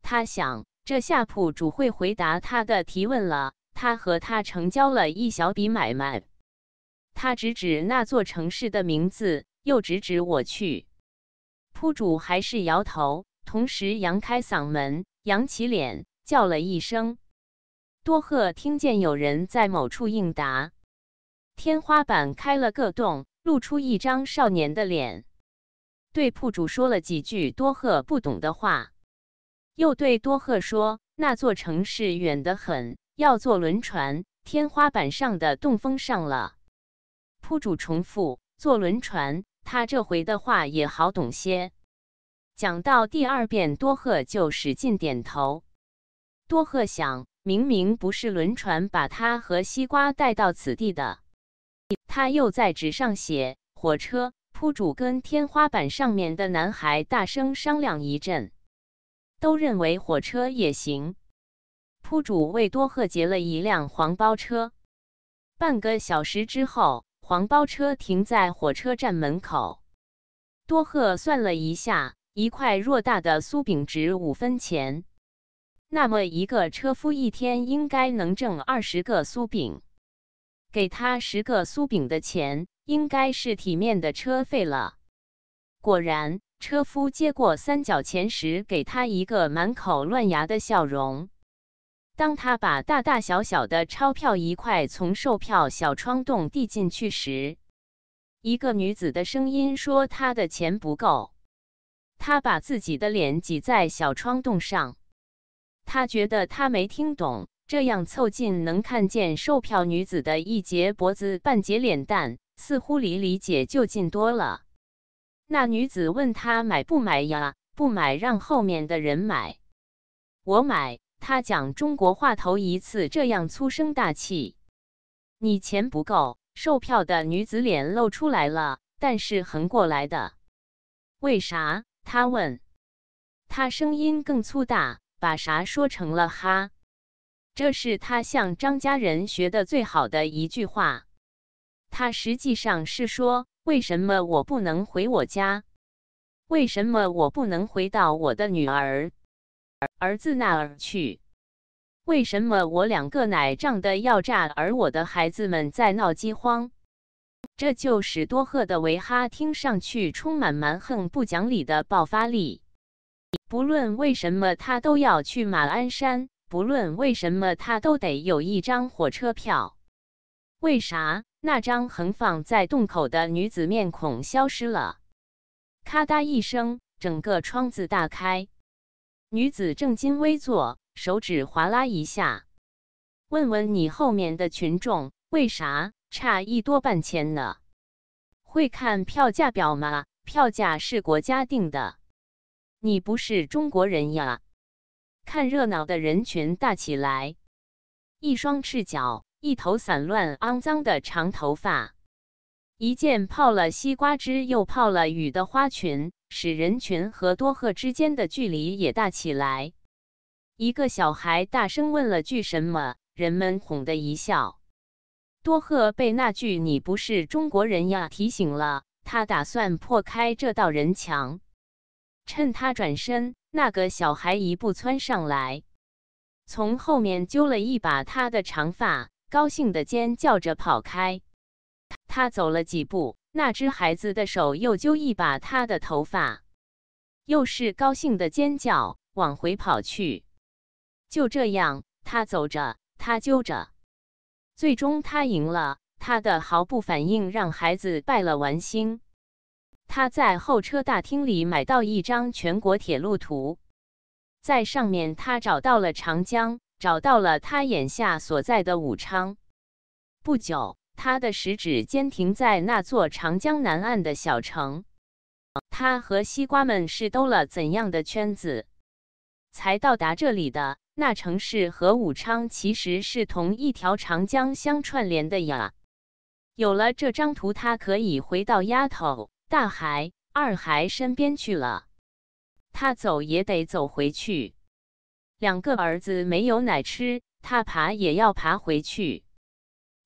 他想，这下铺主会回答他的提问了。他和他成交了一小笔买卖。他指指那座城市的名字，又指指我去。铺主还是摇头，同时扬开嗓门，扬起脸叫了一声。多赫听见有人在某处应答。天花板开了个洞，露出一张少年的脸，对铺主说了几句多赫不懂的话，又对多赫说：“那座城市远得很，要坐轮船。”天花板上的洞封上了。铺主重复：“坐轮船。”他这回的话也好懂些。讲到第二遍，多赫就使劲点头。多赫想：明明不是轮船把他和西瓜带到此地的。他又在纸上写火车。铺主跟天花板上面的男孩大声商量一阵，都认为火车也行。铺主为多鹤结了一辆黄包车。半个小时之后，黄包车停在火车站门口。多鹤算了一下，一块偌大的酥饼值五分钱，那么一个车夫一天应该能挣二十个酥饼。给他十个酥饼的钱，应该是体面的车费了。果然，车夫接过三角钱时，给他一个满口乱牙的笑容。当他把大大小小的钞票一块从售票小窗洞递进去时，一个女子的声音说：“她的钱不够。”她把自己的脸挤在小窗洞上，她觉得她没听懂。这样凑近，能看见售票女子的一截脖子、半截脸蛋，似乎离李姐就近多了。那女子问他买不买呀？不买，让后面的人买。我买。他讲中国话头一次这样粗声大气。你钱不够。售票的女子脸露出来了，但是横过来的。为啥？他问。他声音更粗大，把啥说成了哈。这是他向张家人学的最好的一句话。他实际上是说：“为什么我不能回我家？为什么我不能回到我的女儿、儿子那儿去？为什么我两个奶胀的要炸，而我的孩子们在闹饥荒？”这就使多赫的维哈听上去充满蛮横、不讲理的爆发力。不论为什么，他都要去马鞍山。不论为什么，他都得有一张火车票。为啥？那张横放在洞口的女子面孔消失了。咔嗒一声，整个窗子大开。女子正襟危坐，手指划拉一下，问问你后面的群众，为啥差一多半千呢？会看票价表吗？票价是国家定的。你不是中国人呀？看热闹的人群大起来，一双赤脚，一头散乱肮脏的长头发，一件泡了西瓜汁又泡了雨的花裙，使人群和多鹤之间的距离也大起来。一个小孩大声问了句什么，人们哄的一笑。多鹤被那句“你不是中国人呀”提醒了，他打算破开这道人墙。趁他转身，那个小孩一步窜上来，从后面揪了一把他的长发，高兴的尖叫着跑开。他走了几步，那只孩子的手又揪一把他的头发，又是高兴的尖叫，往回跑去。就这样，他走着，他揪着，最终他赢了。他的毫不反应，让孩子败了玩心。他在候车大厅里买到一张全国铁路图，在上面他找到了长江，找到了他眼下所在的武昌。不久，他的食指尖停在那座长江南岸的小城。他和西瓜们是兜了怎样的圈子，才到达这里的？那城市和武昌其实是同一条长江相串联的呀。有了这张图，他可以回到丫头。大孩、二孩身边去了，他走也得走回去。两个儿子没有奶吃，他爬也要爬回去。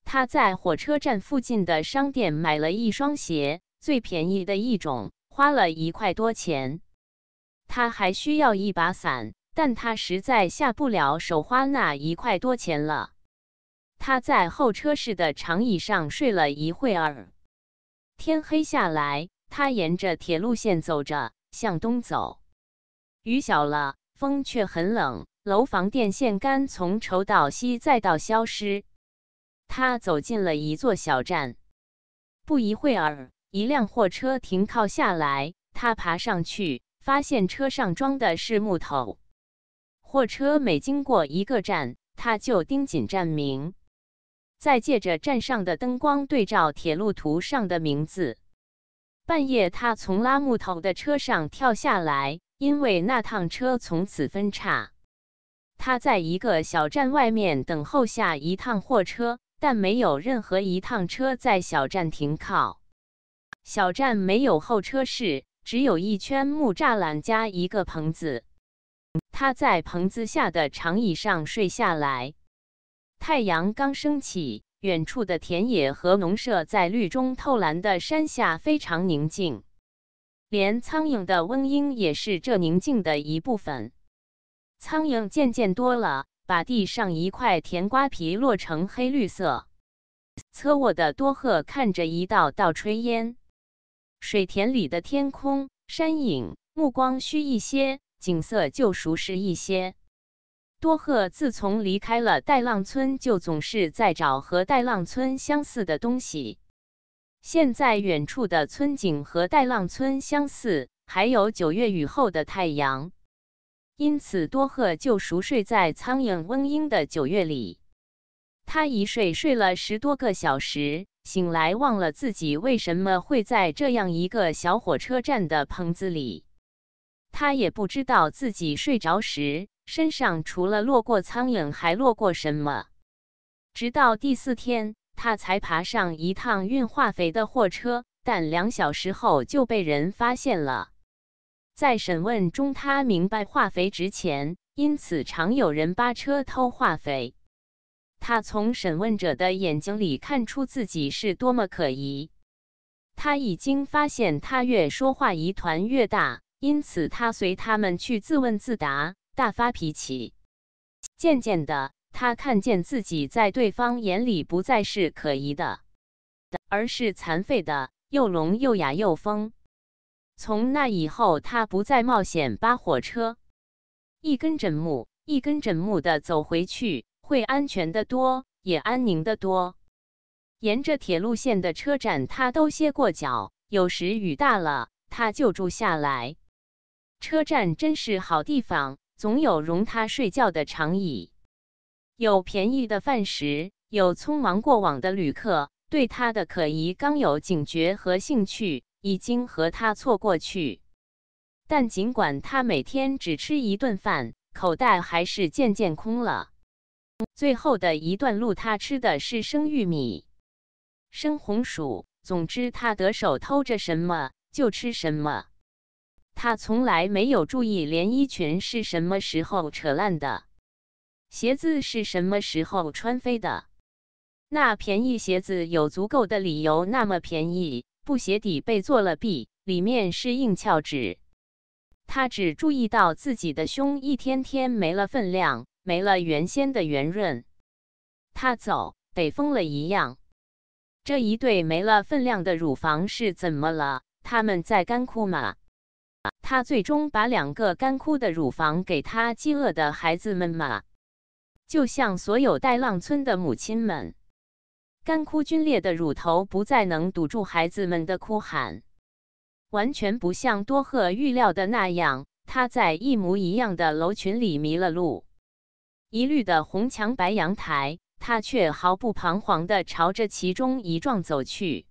他在火车站附近的商店买了一双鞋，最便宜的一种，花了一块多钱。他还需要一把伞，但他实在下不了手花那一块多钱了。他在候车室的长椅上睡了一会儿，天黑下来。他沿着铁路线走着，向东走。雨小了，风却很冷。楼房、电线杆从稠到稀，再到消失。他走进了一座小站。不一会儿，一辆货车停靠下来。他爬上去，发现车上装的是木头。货车每经过一个站，他就盯紧站名，再借着站上的灯光对照铁路图上的名字。半夜，他从拉木头的车上跳下来，因为那趟车从此分叉。他在一个小站外面等候下一趟货车，但没有任何一趟车在小站停靠。小站没有候车室，只有一圈木栅栏加一个棚子。他在棚子下的长椅上睡下来。太阳刚升起。远处的田野和农舍在绿中透蓝的山下非常宁静，连苍蝇的嗡音也是这宁静的一部分。苍蝇渐渐多了，把地上一块甜瓜皮落成黑绿色。侧卧的多鹤看着一道道炊烟，水田里的天空、山影，目光虚一些，景色就熟识一些。多鹤自从离开了戴浪村，就总是在找和戴浪村相似的东西。现在远处的村景和戴浪村相似，还有九月雨后的太阳，因此多鹤就熟睡在苍蝇嗡嗡的九月里。他一睡睡了十多个小时，醒来忘了自己为什么会在这样一个小火车站的棚子里。他也不知道自己睡着时。身上除了落过苍蝇，还落过什么？直到第四天，他才爬上一趟运化肥的货车，但两小时后就被人发现了。在审问中，他明白化肥值钱，因此常有人扒车偷化肥。他从审问者的眼睛里看出自己是多么可疑。他已经发现，他越说话疑团越大，因此他随他们去自问自答。大发脾气。渐渐的，他看见自己在对方眼里不再是可疑的，而是残废的，又聋又哑又疯。从那以后，他不再冒险扒火车，一根枕木一根枕木的走回去，会安全的多，也安宁的多。沿着铁路线的车站，他都歇过脚。有时雨大了，他就住下来。车站真是好地方。总有容他睡觉的长椅，有便宜的饭食，有匆忙过往的旅客，对他的可疑刚有警觉和兴趣，已经和他错过去。但尽管他每天只吃一顿饭，口袋还是渐渐空了。最后的一段路，他吃的是生玉米、生红薯。总之，他得手偷着什么就吃什么。他从来没有注意连衣裙是什么时候扯烂的，鞋子是什么时候穿飞的。那便宜鞋子有足够的理由那么便宜，布鞋底被做了壁，里面是硬壳纸。他只注意到自己的胸一天天没了分量，没了原先的圆润。他走得疯了一样。这一对没了分量的乳房是怎么了？他们在干枯吗？他最终把两个干枯的乳房给他饥饿的孩子们吗？就像所有带浪村的母亲们，干枯皲裂的乳头不再能堵住孩子们的哭喊。完全不像多赫预料的那样，他在一模一样的楼群里迷了路。一律的红墙白阳台，他却毫不彷徨地朝着其中一幢走去。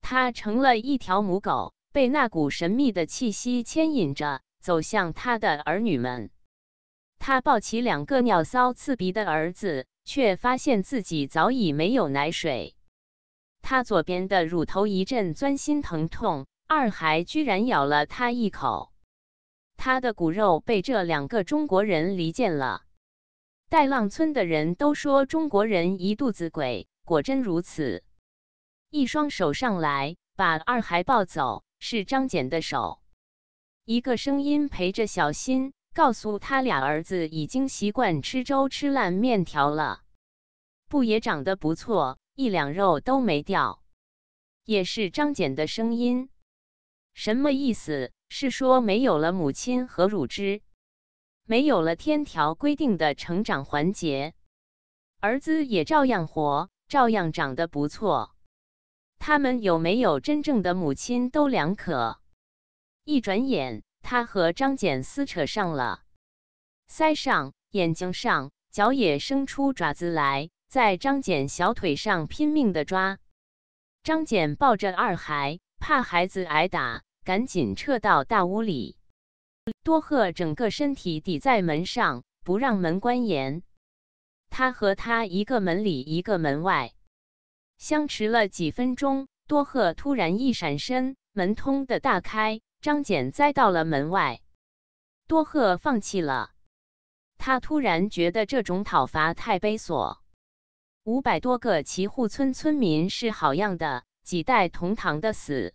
他成了一条母狗。被那股神秘的气息牵引着，走向他的儿女们。他抱起两个尿骚刺鼻的儿子，却发现自己早已没有奶水。他左边的乳头一阵钻心疼痛，二孩居然咬了他一口。他的骨肉被这两个中国人离间了。带浪村的人都说中国人一肚子鬼，果真如此。一双手上来把二孩抱走。是张简的手，一个声音陪着小新，告诉他俩儿子已经习惯吃粥、吃烂面条了，不也长得不错，一两肉都没掉。也是张简的声音，什么意思？是说没有了母亲和乳汁，没有了天条规定的成长环节，儿子也照样活，照样长得不错。他们有没有真正的母亲都两可。一转眼，他和张俭撕扯上了，腮上眼睛上，脚也生出爪子来，在张俭小腿上拼命的抓。张俭抱着二孩，怕孩子挨打，赶紧撤到大屋里。多鹤整个身体抵在门上，不让门关严。他和他一个门里，一个门外。相持了几分钟，多鹤突然一闪身，门“通的大开，张简栽到了门外。多鹤放弃了，他突然觉得这种讨伐太悲琐。五百多个齐户村村民是好样的，几代同堂的死，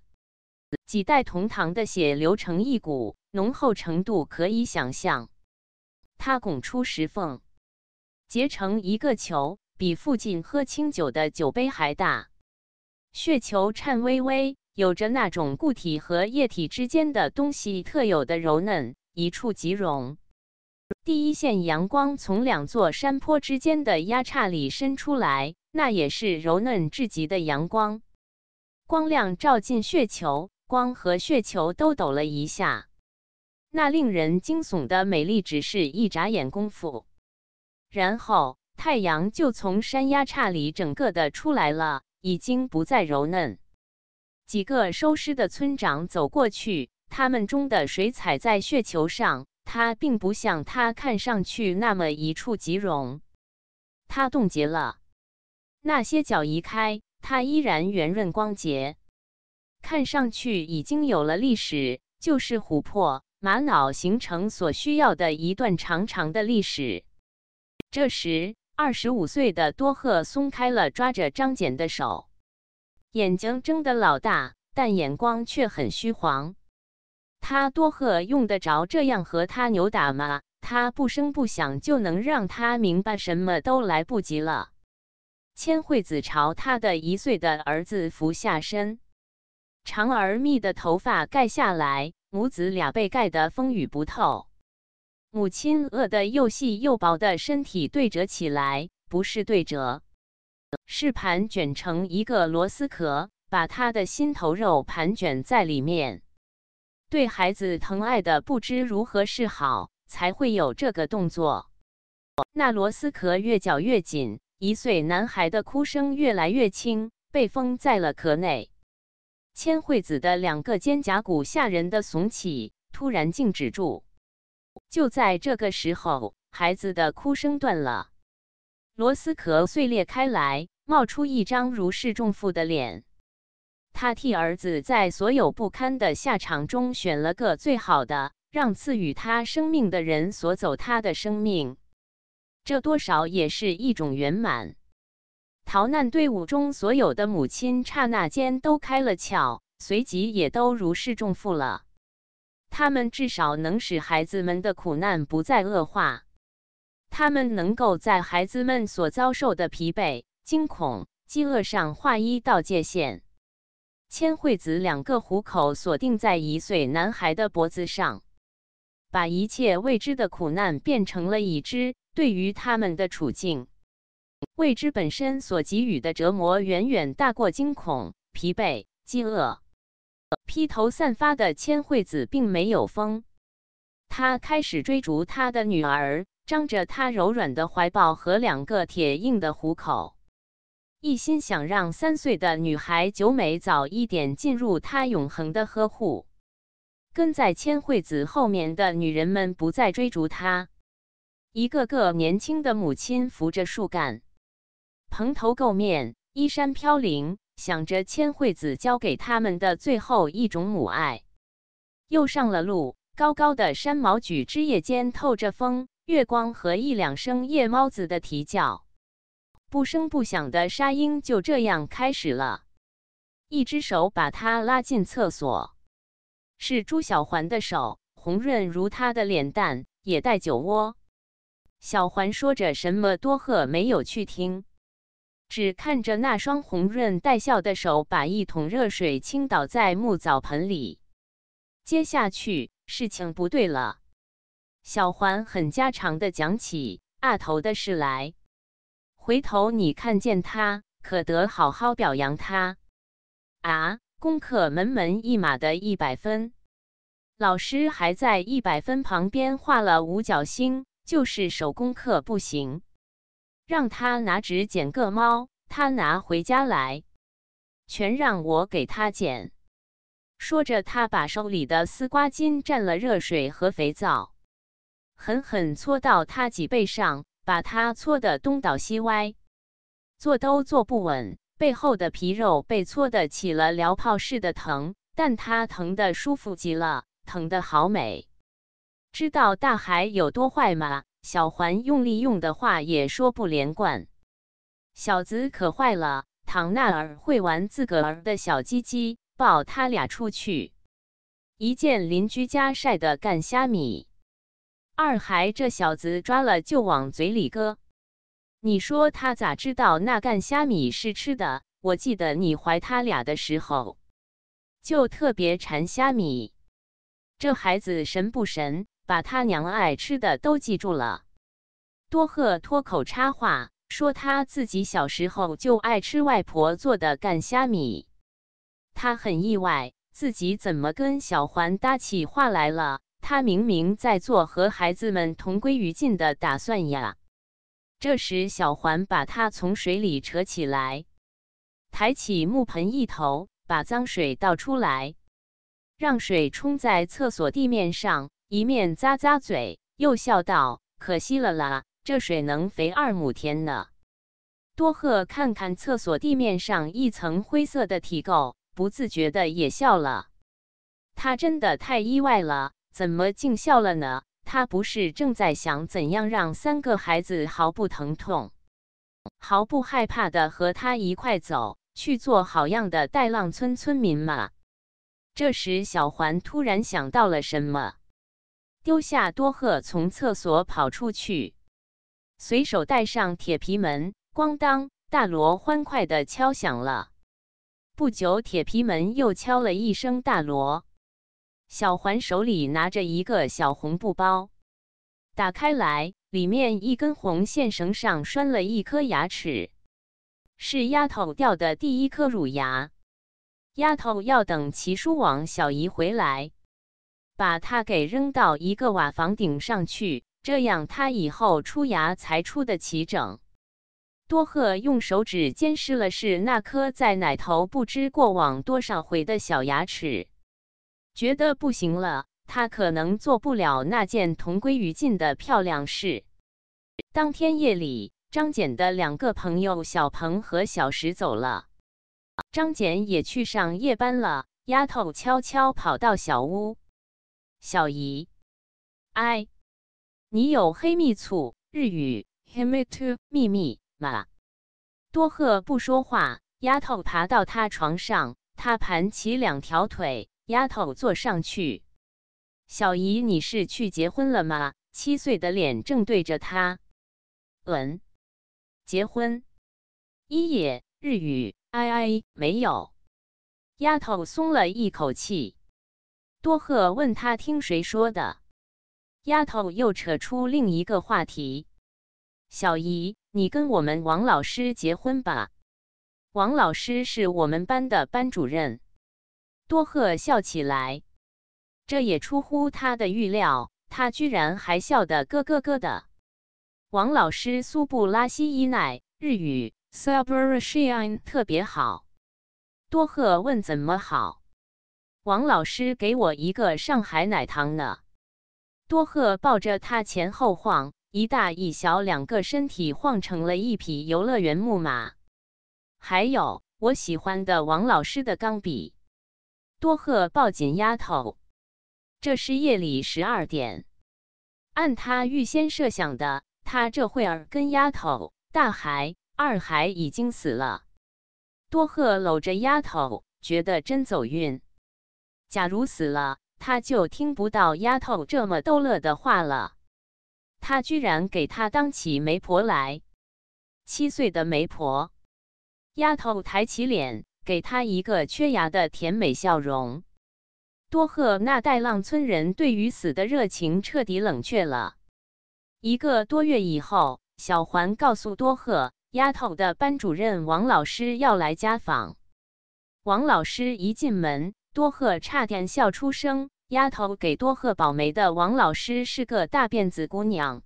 几代同堂的血流成一股，浓厚程度可以想象。他拱出石缝，结成一个球。比附近喝清酒的酒杯还大，血球颤巍巍，有着那种固体和液体之间的东西特有的柔嫩，一触即溶。第一线阳光从两座山坡之间的压差里伸出来，那也是柔嫩至极的阳光。光亮照进血球，光和血球都抖了一下。那令人惊悚的美丽只是一眨眼功夫，然后。太阳就从山崖岔里整个的出来了，已经不再柔嫩。几个收尸的村长走过去，他们中的水踩在雪球上，它并不像它看上去那么一触即融，它冻结了。那些脚移开，它依然圆润光洁，看上去已经有了历史，就是琥珀、玛瑙形成所需要的一段长长的历史。这时。二十五岁的多鹤松开了抓着张简的手，眼睛睁得老大，但眼光却很虚晃。他多鹤用得着这样和他扭打吗？他不声不响就能让他明白，什么都来不及了。千惠子朝他的一岁的儿子俯下身，长而密的头发盖下来，母子俩被盖得风雨不透。母亲饿得又细又薄的身体对折起来，不是对折，是盘卷成一个螺丝壳，把他的心头肉盘卷在里面，对孩子疼爱的不知如何是好，才会有这个动作。那螺丝壳越绞越紧，一岁男孩的哭声越来越轻，被封在了壳内。千惠子的两个肩胛骨吓人的耸起，突然静止住。就在这个时候，孩子的哭声断了，螺丝壳碎裂开来，冒出一张如释重负的脸。他替儿子在所有不堪的下场中选了个最好的，让赐予他生命的人所走他的生命，这多少也是一种圆满。逃难队伍中所有的母亲刹那间都开了窍，随即也都如释重负了。他们至少能使孩子们的苦难不再恶化，他们能够在孩子们所遭受的疲惫、惊恐、饥饿上划一道界限。千惠子两个虎口锁定在一岁男孩的脖子上，把一切未知的苦难变成了已知。对于他们的处境，未知本身所给予的折磨远远大过惊恐、疲惫、饥饿。披头散发的千惠子并没有疯，她开始追逐她的女儿，张着她柔软的怀抱和两个铁硬的虎口，一心想让三岁的女孩九美早一点进入她永恒的呵护。跟在千惠子后面的女人们不再追逐她，一个个年轻的母亲扶着树干，蓬头垢面，衣衫飘零。想着千惠子交给他们的最后一种母爱，又上了路。高高的山毛榉枝叶间透着风，月光和一两声夜猫子的啼叫。不声不响的沙鹰就这样开始了。一只手把他拉进厕所，是朱小环的手，红润如他的脸蛋，也带酒窝。小环说着什么，多鹤没有去听。只看着那双红润带笑的手，把一桶热水倾倒在木澡盆里。接下去事情不对了，小环很家常的讲起阿头的事来。回头你看见他，可得好好表扬他。啊，功课门门一码的一百分，老师还在一百分旁边画了五角星，就是手工课不行。让他拿纸剪个猫，他拿回家来，全让我给他剪。说着，他把手里的丝瓜巾蘸了热水和肥皂，狠狠搓到他脊背上，把他搓得东倒西歪，坐都坐不稳。背后的皮肉被搓得起了燎泡似的疼，但他疼得舒服极了，疼得好美。知道大海有多坏吗？小环用力用的话也说不连贯，小子可坏了，躺那儿会玩自个儿的小鸡鸡，抱他俩出去，一见邻居家晒的干虾米，二孩这小子抓了就往嘴里搁，你说他咋知道那干虾米是吃的？我记得你怀他俩的时候，就特别馋虾米，这孩子神不神？把他娘爱吃的都记住了。多鹤脱口插话，说他自己小时候就爱吃外婆做的干虾米。他很意外，自己怎么跟小环搭起话来了？他明明在做和孩子们同归于尽的打算呀。这时，小环把他从水里扯起来，抬起木盆一头，把脏水倒出来，让水冲在厕所地面上。一面咂咂嘴，又笑道：“可惜了啦，这水能肥二亩田呢。”多鹤看看厕所地面上一层灰色的体垢，不自觉的也笑了。他真的太意外了，怎么竟笑了呢？他不是正在想怎样让三个孩子毫不疼痛、毫不害怕的和他一块走去做好样的带浪村村民吗？这时，小环突然想到了什么。丢下多鹤，从厕所跑出去，随手带上铁皮门，咣当！大锣欢快的敲响了。不久，铁皮门又敲了一声，大锣。小环手里拿着一个小红布包，打开来，里面一根红线绳上拴了一颗牙齿，是丫头掉的第一颗乳牙。丫头要等齐书王小姨回来。把他给扔到一个瓦房顶上去，这样他以后出牙才出得齐整。多鹤用手指尖试了试那颗在奶头不知过往多少回的小牙齿，觉得不行了，他可能做不了那件同归于尽的漂亮事。当天夜里，张简的两个朋友小鹏和小石走了，张简也去上夜班了。丫头悄悄跑到小屋。小姨，哎，你有黑蜜醋？日语，黑蜜醋，秘密吗？多鹤不说话。丫头爬到他床上，他盘起两条腿，丫头坐上去。小姨，你是去结婚了吗？七岁的脸正对着他，嗯，结婚。一也，日语，哎哎，没有。丫头松了一口气。多赫问他听谁说的，丫头又扯出另一个话题：“小姨，你跟我们王老师结婚吧？王老师是我们班的班主任。”多赫笑起来，这也出乎他的预料，他居然还笑得咯咯咯的。王老师苏布拉西伊奈日语 s a b a r a s h i n 特别好，多赫问怎么好。王老师给我一个上海奶糖呢。多鹤抱着他前后晃，一大一小两个身体晃成了一匹游乐园木马。还有我喜欢的王老师的钢笔。多鹤抱紧丫头。这是夜里十二点。按他预先设想的，他这会儿跟丫头、大海、二海已经死了。多鹤搂着丫头，觉得真走运。假如死了，他就听不到丫头这么逗乐的话了。他居然给她当起媒婆来。七岁的媒婆，丫头抬起脸，给她一个缺牙的甜美笑容。多贺那代浪村人对于死的热情彻底冷却了。一个多月以后，小环告诉多贺，丫头的班主任王老师要来家访。王老师一进门。多鹤差点笑出声。丫头给多鹤保媒的王老师是个大辫子姑娘。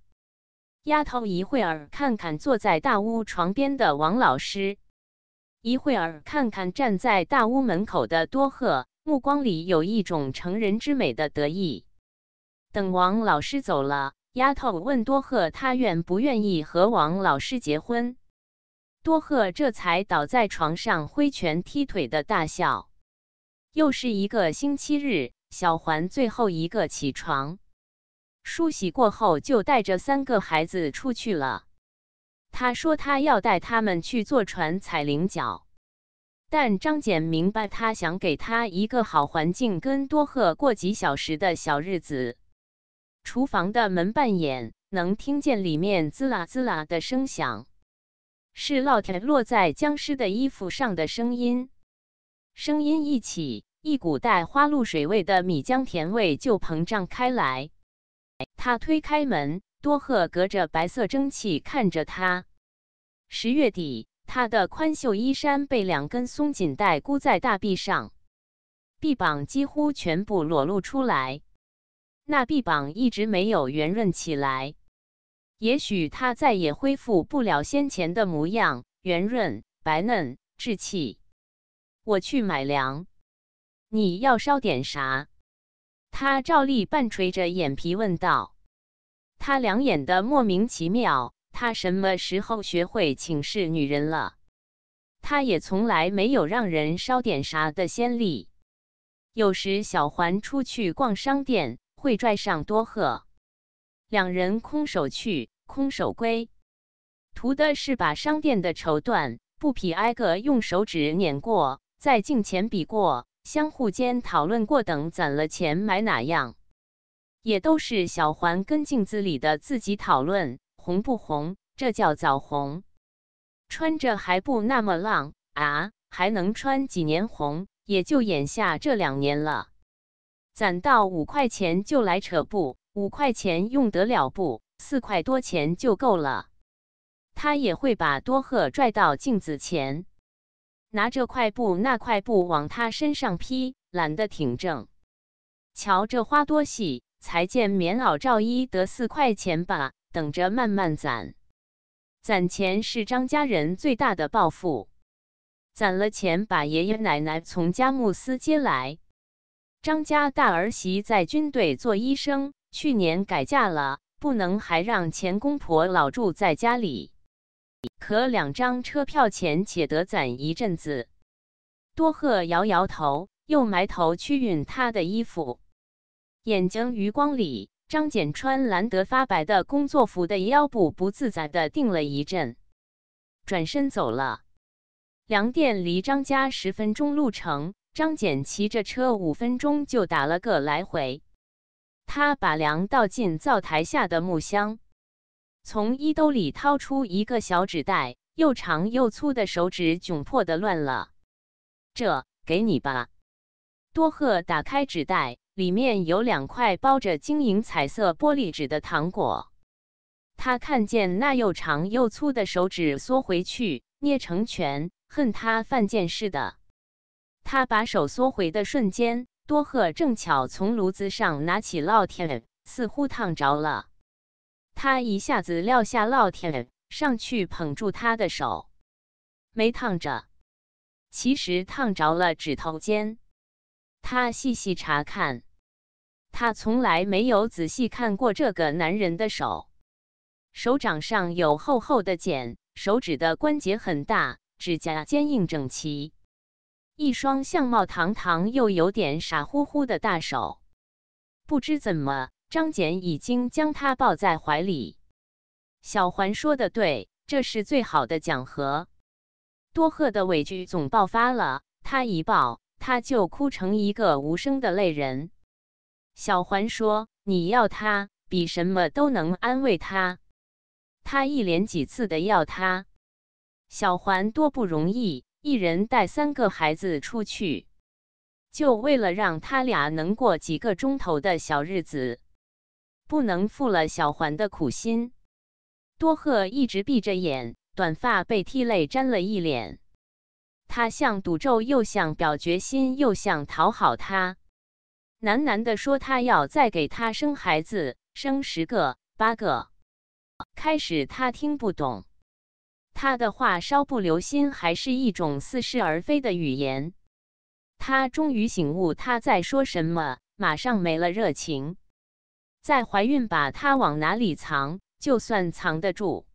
丫头一会儿看看坐在大屋床边的王老师，一会儿看看站在大屋门口的多鹤，目光里有一种成人之美的得意。等王老师走了，丫头问多鹤：“他愿不愿意和王老师结婚？”多鹤这才倒在床上，挥拳踢腿的大笑。又是一个星期日，小环最后一个起床，梳洗过后就带着三个孩子出去了。他说他要带他们去坐船踩菱角，但张俭明白他想给他一个好环境，跟多鹤过几小时的小日子。厨房的门半掩，能听见里面滋啦滋啦的声响，是烙铁落在僵尸的衣服上的声音。声音一起，一股带花露水味的米浆甜味就膨胀开来。他推开门，多鹤隔着白色蒸汽看着他。十月底，他的宽袖衣衫被两根松紧带箍在大臂上，臂膀几乎全部裸露出来。那臂膀一直没有圆润起来，也许他再也恢复不了先前的模样，圆润、白嫩、稚气。我去买粮，你要烧点啥？他照例半垂着眼皮问道。他两眼的莫名其妙，他什么时候学会请示女人了？他也从来没有让人烧点啥的先例。有时小环出去逛商店，会拽上多鹤，两人空手去，空手归，图的是把商店的绸缎布匹挨个用手指碾过。在镜前比过，相互间讨论过等攒了钱买哪样，也都是小环跟镜子里的自己讨论红不红，这叫枣红，穿着还不那么浪啊，还能穿几年红，也就眼下这两年了。攒到五块钱就来扯布，五块钱用得了不？四块多钱就够了。他也会把多鹤拽到镜子前。拿着块布，那块布往他身上披，懒得挺正。瞧这花多细，裁件棉袄罩衣得四块钱吧？等着慢慢攒。攒钱是张家人最大的抱负。攒了钱，把爷爷奶奶从佳木斯接来。张家大儿媳在军队做医生，去年改嫁了，不能还让前公婆老住在家里。可两张车票钱，且得攒一阵子。多鹤摇摇头，又埋头去熨他的衣服。眼睛余光里，张简穿蓝得发白的工作服的腰部不自在地定了一阵，转身走了。粮店离张家十分钟路程，张简骑着车五分钟就打了个来回。他把粮倒进灶台下的木箱。从衣兜里掏出一个小纸袋，又长又粗的手指窘迫的乱了。这给你吧。多鹤打开纸袋，里面有两块包着晶莹彩色玻璃纸的糖果。他看见那又长又粗的手指缩回去，捏成拳，恨他犯贱似的。他把手缩回的瞬间，多鹤正巧从炉子上拿起烙铁，似乎烫着了。他一下子撂下烙铁，上去捧住他的手，没烫着。其实烫着了指头尖。他细细查看，他从来没有仔细看过这个男人的手。手掌上有厚厚的茧，手指的关节很大，指甲坚硬整齐。一双相貌堂堂又有点傻乎乎的大手。不知怎么。张俭已经将他抱在怀里。小环说的对，这是最好的讲和。多鹤的委屈总爆发了，他一抱，他就哭成一个无声的泪人。小环说：“你要他，比什么都能安慰他。他一连几次的要他，小环多不容易，一人带三个孩子出去，就为了让他俩能过几个钟头的小日子。”不能负了小环的苦心。多赫一直闭着眼，短发被涕泪沾了一脸。他像赌咒，又像表决心，又想讨好他，喃喃地说：“他要再给他生孩子，生十个、八个。”开始他听不懂，他的话稍不留心还是一种似是而非的语言。他终于醒悟他在说什么，马上没了热情。在怀孕，把她往哪里藏？就算藏得住，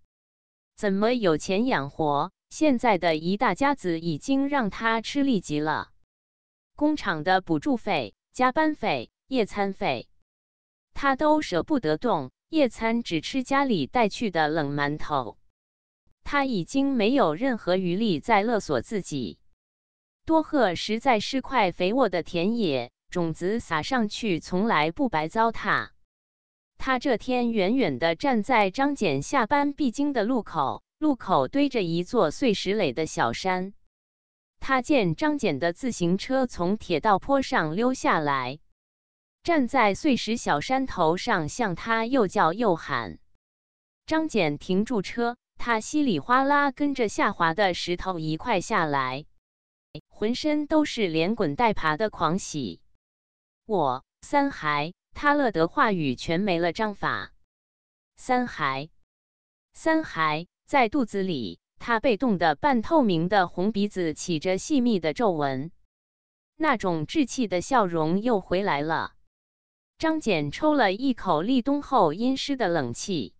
怎么有钱养活？现在的一大家子已经让她吃力极了。工厂的补助费、加班费、夜餐费，她都舍不得动。夜餐只吃家里带去的冷馒头。他已经没有任何余力再勒索自己。多鹤实在是块肥沃的田野，种子撒上去，从来不白糟蹋。他这天远远地站在张俭下班必经的路口，路口堆着一座碎石垒的小山。他见张俭的自行车从铁道坡上溜下来，站在碎石小山头上向他又叫又喊。张俭停住车，他稀里哗啦跟着下滑的石头一块下来，浑身都是连滚带爬的狂喜。我三孩。他乐得话语全没了章法。三孩，三孩在肚子里，他被冻得半透明的红鼻子起着细密的皱纹，那种稚气的笑容又回来了。张俭抽了一口立冬后阴湿的冷气，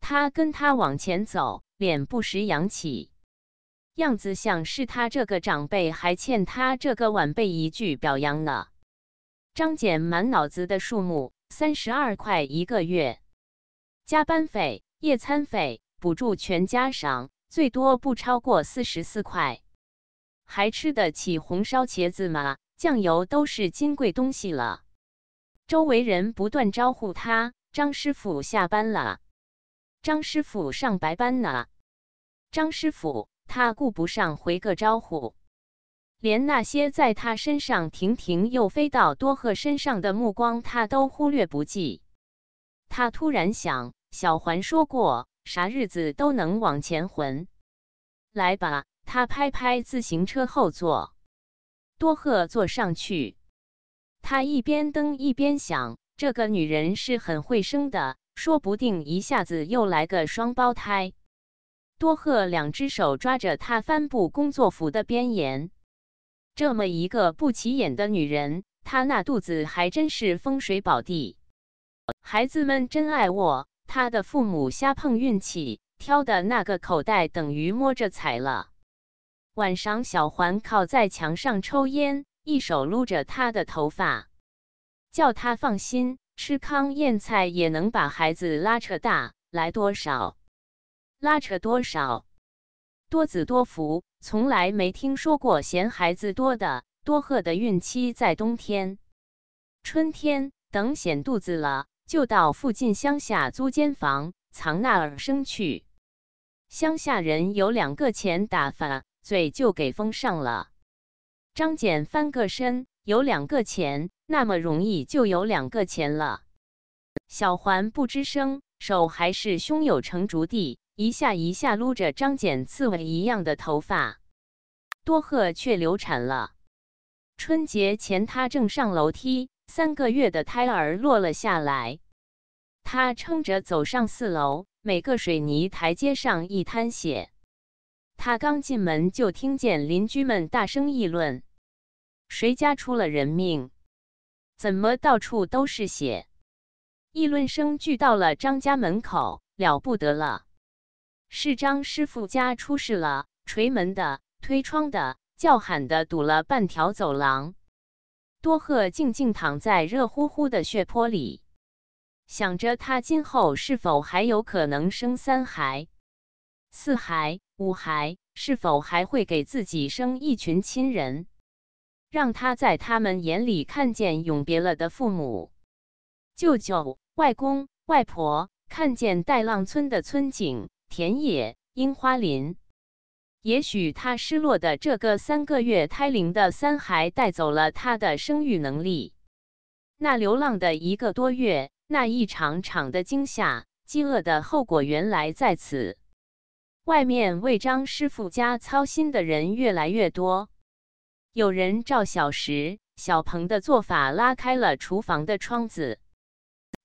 他跟他往前走，脸不时扬起，样子像是他这个长辈还欠他这个晚辈一句表扬呢。张俭满脑子的数目，三十二块一个月，加班费、夜餐费、补助全加上，最多不超过四十四块，还吃得起红烧茄子吗？酱油都是金贵东西了。周围人不断招呼他：“张师傅下班了。”“张师傅上白班呢。”“张师傅，他顾不上回个招呼。”连那些在他身上停停又飞到多鹤身上的目光，他都忽略不计。他突然想，小环说过，啥日子都能往前混。来吧，他拍拍自行车后座，多鹤坐上去。他一边蹬一边想，这个女人是很会生的，说不定一下子又来个双胞胎。多鹤两只手抓着他帆布工作服的边沿。这么一个不起眼的女人，她那肚子还真是风水宝地。孩子们真爱我，她的父母瞎碰运气挑的那个口袋，等于摸着彩了。晚上，小环靠在墙上抽烟，一手撸着她的头发，叫她放心，吃糠咽菜也能把孩子拉扯大。来多少，拉扯多少。多子多福，从来没听说过嫌孩子多的。多鹤的孕期在冬天、春天等显肚子了，就到附近乡下租间房藏那儿生去。乡下人有两个钱打发，嘴就给封上了。张俭翻个身，有两个钱，那么容易就有两个钱了。小环不吱声，手还是胸有成竹地。一下一下撸着张简刺猬一样的头发，多鹤却流产了。春节前，她正上楼梯，三个月的胎儿落了下来。她撑着走上四楼，每个水泥台阶上一滩血。他刚进门就听见邻居们大声议论：“谁家出了人命？怎么到处都是血？”议论声聚到了张家门口，了不得了。是张师傅家出事了，捶门的、推窗的、叫喊的，堵了半条走廊。多鹤静静躺在热乎乎的血泊里，想着他今后是否还有可能生三孩、四孩、五孩，是否还会给自己生一群亲人，让他在他们眼里看见永别了的父母、舅舅、外公、外婆，看见带浪村的村景。田野、樱花林，也许他失落的这个三个月胎龄的三孩带走了他的生育能力。那流浪的一个多月，那一场场的惊吓、饥饿的后果，原来在此。外面为张师傅家操心的人越来越多，有人照小时、小鹏的做法拉开了厨房的窗子，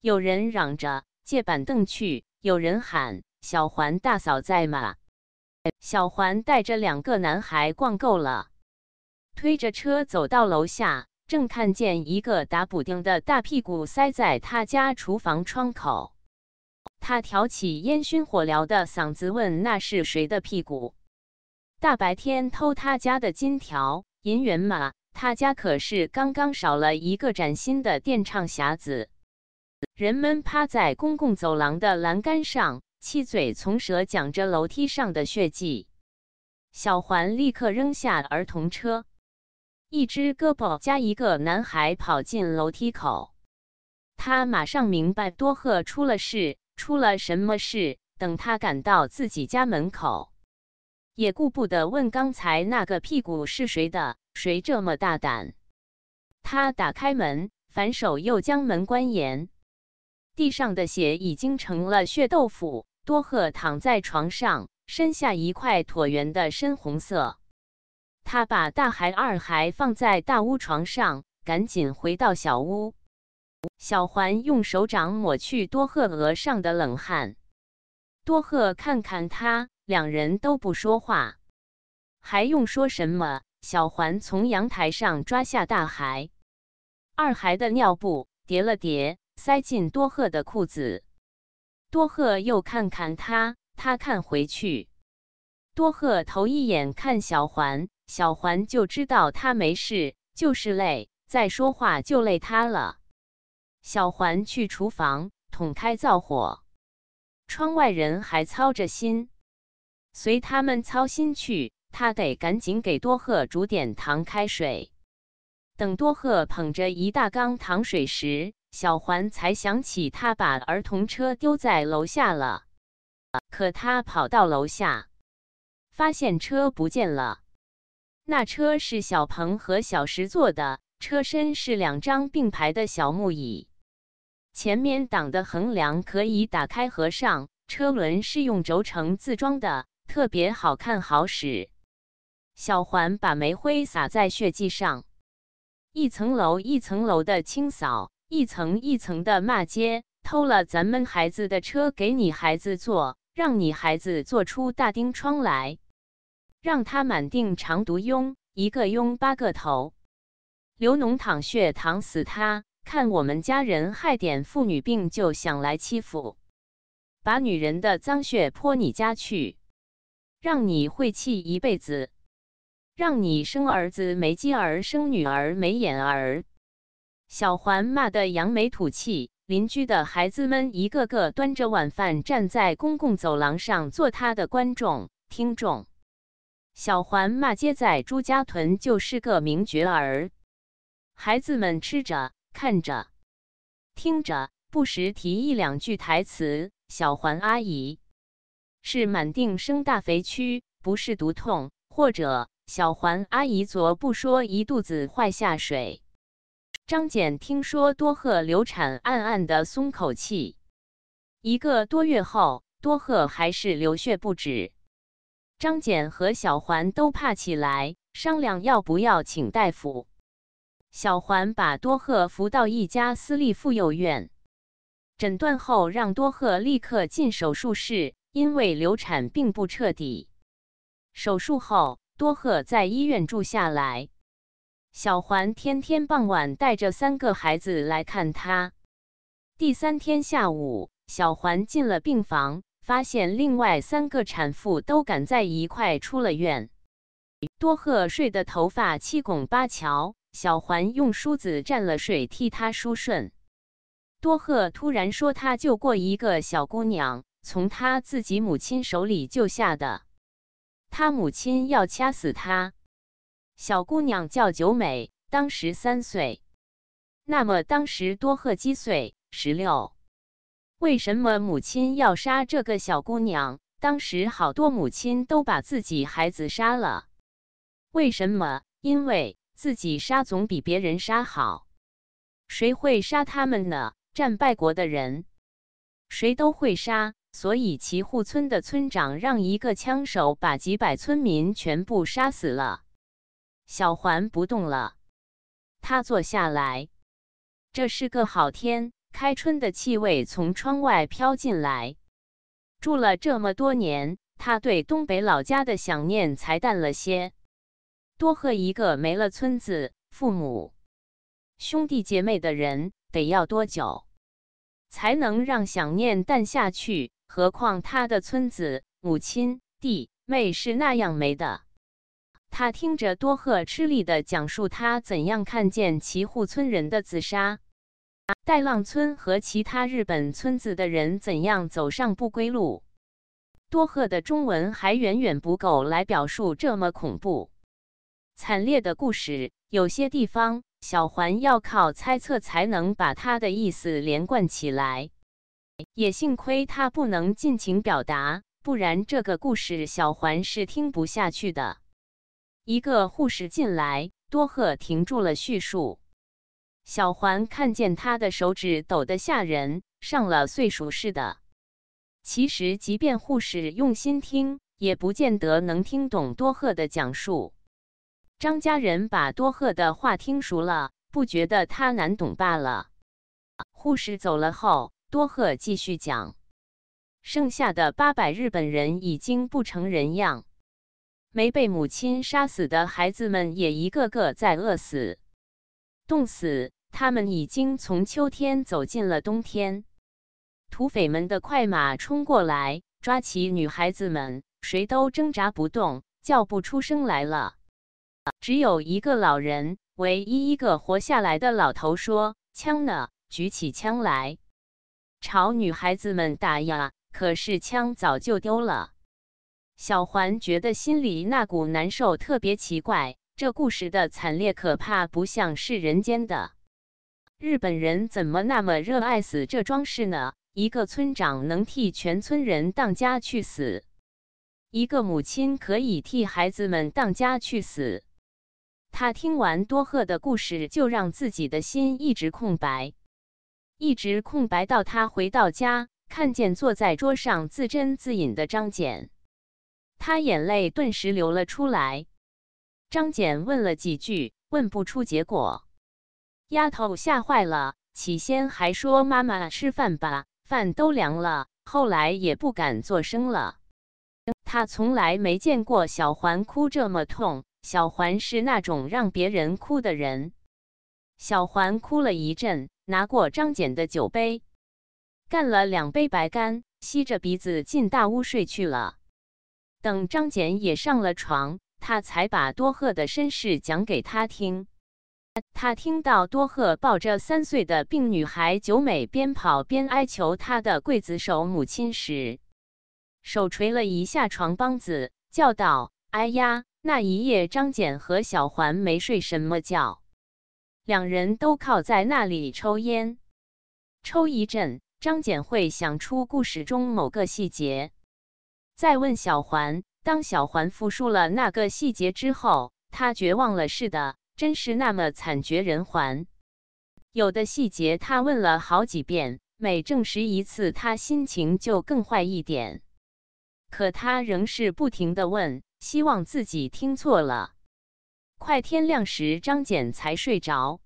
有人嚷着借板凳去，有人喊。小环大嫂在吗？小环带着两个男孩逛够了，推着车走到楼下，正看见一个打补丁的大屁股塞在他家厨房窗口。他挑起烟熏火燎的嗓子问：“那是谁的屁股？大白天偷他家的金条银元吗？他家可是刚刚少了一个崭新的电唱匣子。”人们趴在公共走廊的栏杆上。七嘴从舌讲着楼梯上的血迹，小环立刻扔下儿童车，一只胳膊加一个男孩跑进楼梯口。他马上明白多赫出了事，出了什么事？等他赶到自己家门口，也顾不得问刚才那个屁股是谁的，谁这么大胆？他打开门，反手又将门关严。地上的血已经成了血豆腐。多赫躺在床上，身下一块椭圆的深红色。他把大孩、二孩放在大屋床上，赶紧回到小屋。小环用手掌抹去多赫额上的冷汗。多赫看看他，两人都不说话，还用说什么？小环从阳台上抓下大孩、二孩的尿布，叠了叠，塞进多赫的裤子。多鹤又看看他，他看回去。多鹤头一眼看小环，小环就知道他没事，就是累，再说话就累他了。小环去厨房捅开灶火，窗外人还操着心，随他们操心去，他得赶紧给多鹤煮点糖开水。等多鹤捧着一大缸糖水时，小环才想起，他把儿童车丢在楼下了。可他跑到楼下，发现车不见了。那车是小鹏和小石坐的，车身是两张并排的小木椅，前面挡的横梁可以打开合上，车轮是用轴承自装的，特别好看好使。小环把煤灰撒在血迹上，一层楼一层楼的清扫。一层一层的骂街，偷了咱们孩子的车给你孩子坐，让你孩子做出大钉疮来，让他满腚长毒痈，一个痈八个头，流脓淌血淌死他。看我们家人害点妇女病就想来欺负，把女人的脏血泼你家去，让你晦气一辈子，让你生儿子没鸡儿，生女儿没眼儿。小环骂得扬眉吐气，邻居的孩子们一个个端着晚饭，站在公共走廊上做他的观众、听众。小环骂街，在朱家屯就是个名角儿。孩子们吃着、看着、听着，不时提一两句台词：“小环阿姨是满腚生大肥蛆，不是毒痛，或者“小环阿姨昨不说一肚子坏下水。”张俭听说多贺流产，暗暗的松口气。一个多月后，多贺还是流血不止，张俭和小环都怕起来，商量要不要请大夫。小环把多贺扶到一家私立妇幼院，诊断后让多贺立刻进手术室，因为流产并不彻底。手术后，多贺在医院住下来。小环天天傍晚带着三个孩子来看他。第三天下午，小环进了病房，发现另外三个产妇都赶在一块出了院。多鹤睡得头发七拱八翘，小环用梳子蘸了水替他梳顺。多鹤突然说：“他救过一个小姑娘，从他自己母亲手里救下的。他母亲要掐死他。”小姑娘叫九美，当时三岁。那么当时多贺几岁？十六。为什么母亲要杀这个小姑娘？当时好多母亲都把自己孩子杀了。为什么？因为自己杀总比别人杀好。谁会杀他们呢？战败国的人，谁都会杀。所以齐户村的村长让一个枪手把几百村民全部杀死了。小环不动了，他坐下来。这是个好天，开春的气味从窗外飘进来。住了这么多年，他对东北老家的想念才淡了些。多和一个没了村子、父母、兄弟姐妹的人，得要多久才能让想念淡下去？何况他的村子、母亲、弟妹是那样没的。他听着多鹤吃力地讲述他怎样看见其户村人的自杀，代浪村和其他日本村子的人怎样走上不归路。多鹤的中文还远远不够来表述这么恐怖、惨烈的故事，有些地方小环要靠猜测才能把他的意思连贯起来。也幸亏他不能尽情表达，不然这个故事小环是听不下去的。一个护士进来，多鹤停住了叙述。小环看见他的手指抖得吓人，上了岁数似的。其实，即便护士用心听，也不见得能听懂多鹤的讲述。张家人把多鹤的话听熟了，不觉得他难懂罢了。护士走了后，多鹤继续讲：剩下的八百日本人已经不成人样。没被母亲杀死的孩子们也一个个在饿死、冻死。他们已经从秋天走进了冬天。土匪们的快马冲过来，抓起女孩子们，谁都挣扎不动，叫不出声来了。只有一个老人，唯一一个活下来的老头说：“枪呢？举起枪来，朝女孩子们打呀！”可是枪早就丢了。小环觉得心里那股难受特别奇怪，这故事的惨烈可怕不像是人间的。日本人怎么那么热爱死这桩事呢？一个村长能替全村人当家去死，一个母亲可以替孩子们当家去死。他听完多贺的故事，就让自己的心一直空白，一直空白到他回到家，看见坐在桌上自斟自饮的张俭。她眼泪顿时流了出来。张简问了几句，问不出结果。丫头吓坏了，起先还说：“妈妈吃饭吧，饭都凉了。”后来也不敢作声了。他从来没见过小环哭这么痛。小环是那种让别人哭的人。小环哭了一阵，拿过张简的酒杯，干了两杯白干，吸着鼻子进大屋睡去了。等张俭也上了床，他才把多鹤的身世讲给他听。他听到多鹤抱着三岁的病女孩九美边跑边哀求他的刽子手母亲时，手捶了一下床梆子，叫道：“哎呀！”那一夜，张俭和小环没睡什么觉，两人都靠在那里抽烟。抽一阵，张俭会想出故事中某个细节。再问小环，当小环复述了那个细节之后，她绝望了似的，真是那么惨绝人寰。有的细节她问了好几遍，每证实一次，她心情就更坏一点。可她仍是不停地问，希望自己听错了。快天亮时，张简才睡着。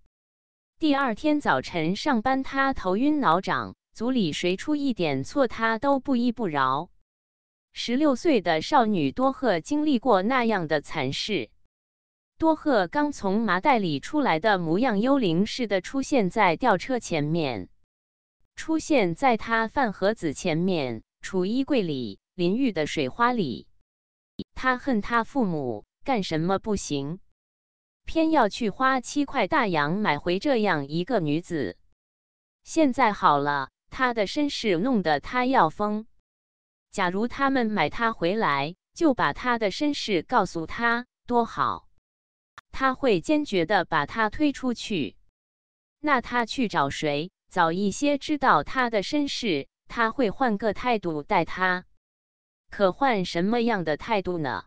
第二天早晨上班，她头晕脑涨，组里谁出一点错，她都不依不饶。十六岁的少女多鹤经历过那样的惨事。多鹤刚从麻袋里出来的模样，幽灵似的出现在吊车前面，出现在他饭盒子前面，储衣柜里，淋浴的水花里。他恨他父母干什么不行，偏要去花七块大洋买回这样一个女子。现在好了，他的身世弄得他要疯。假如他们买他回来，就把他的身世告诉他，多好！他会坚决的把他推出去。那他去找谁？早一些知道他的身世，他会换个态度待他。可换什么样的态度呢？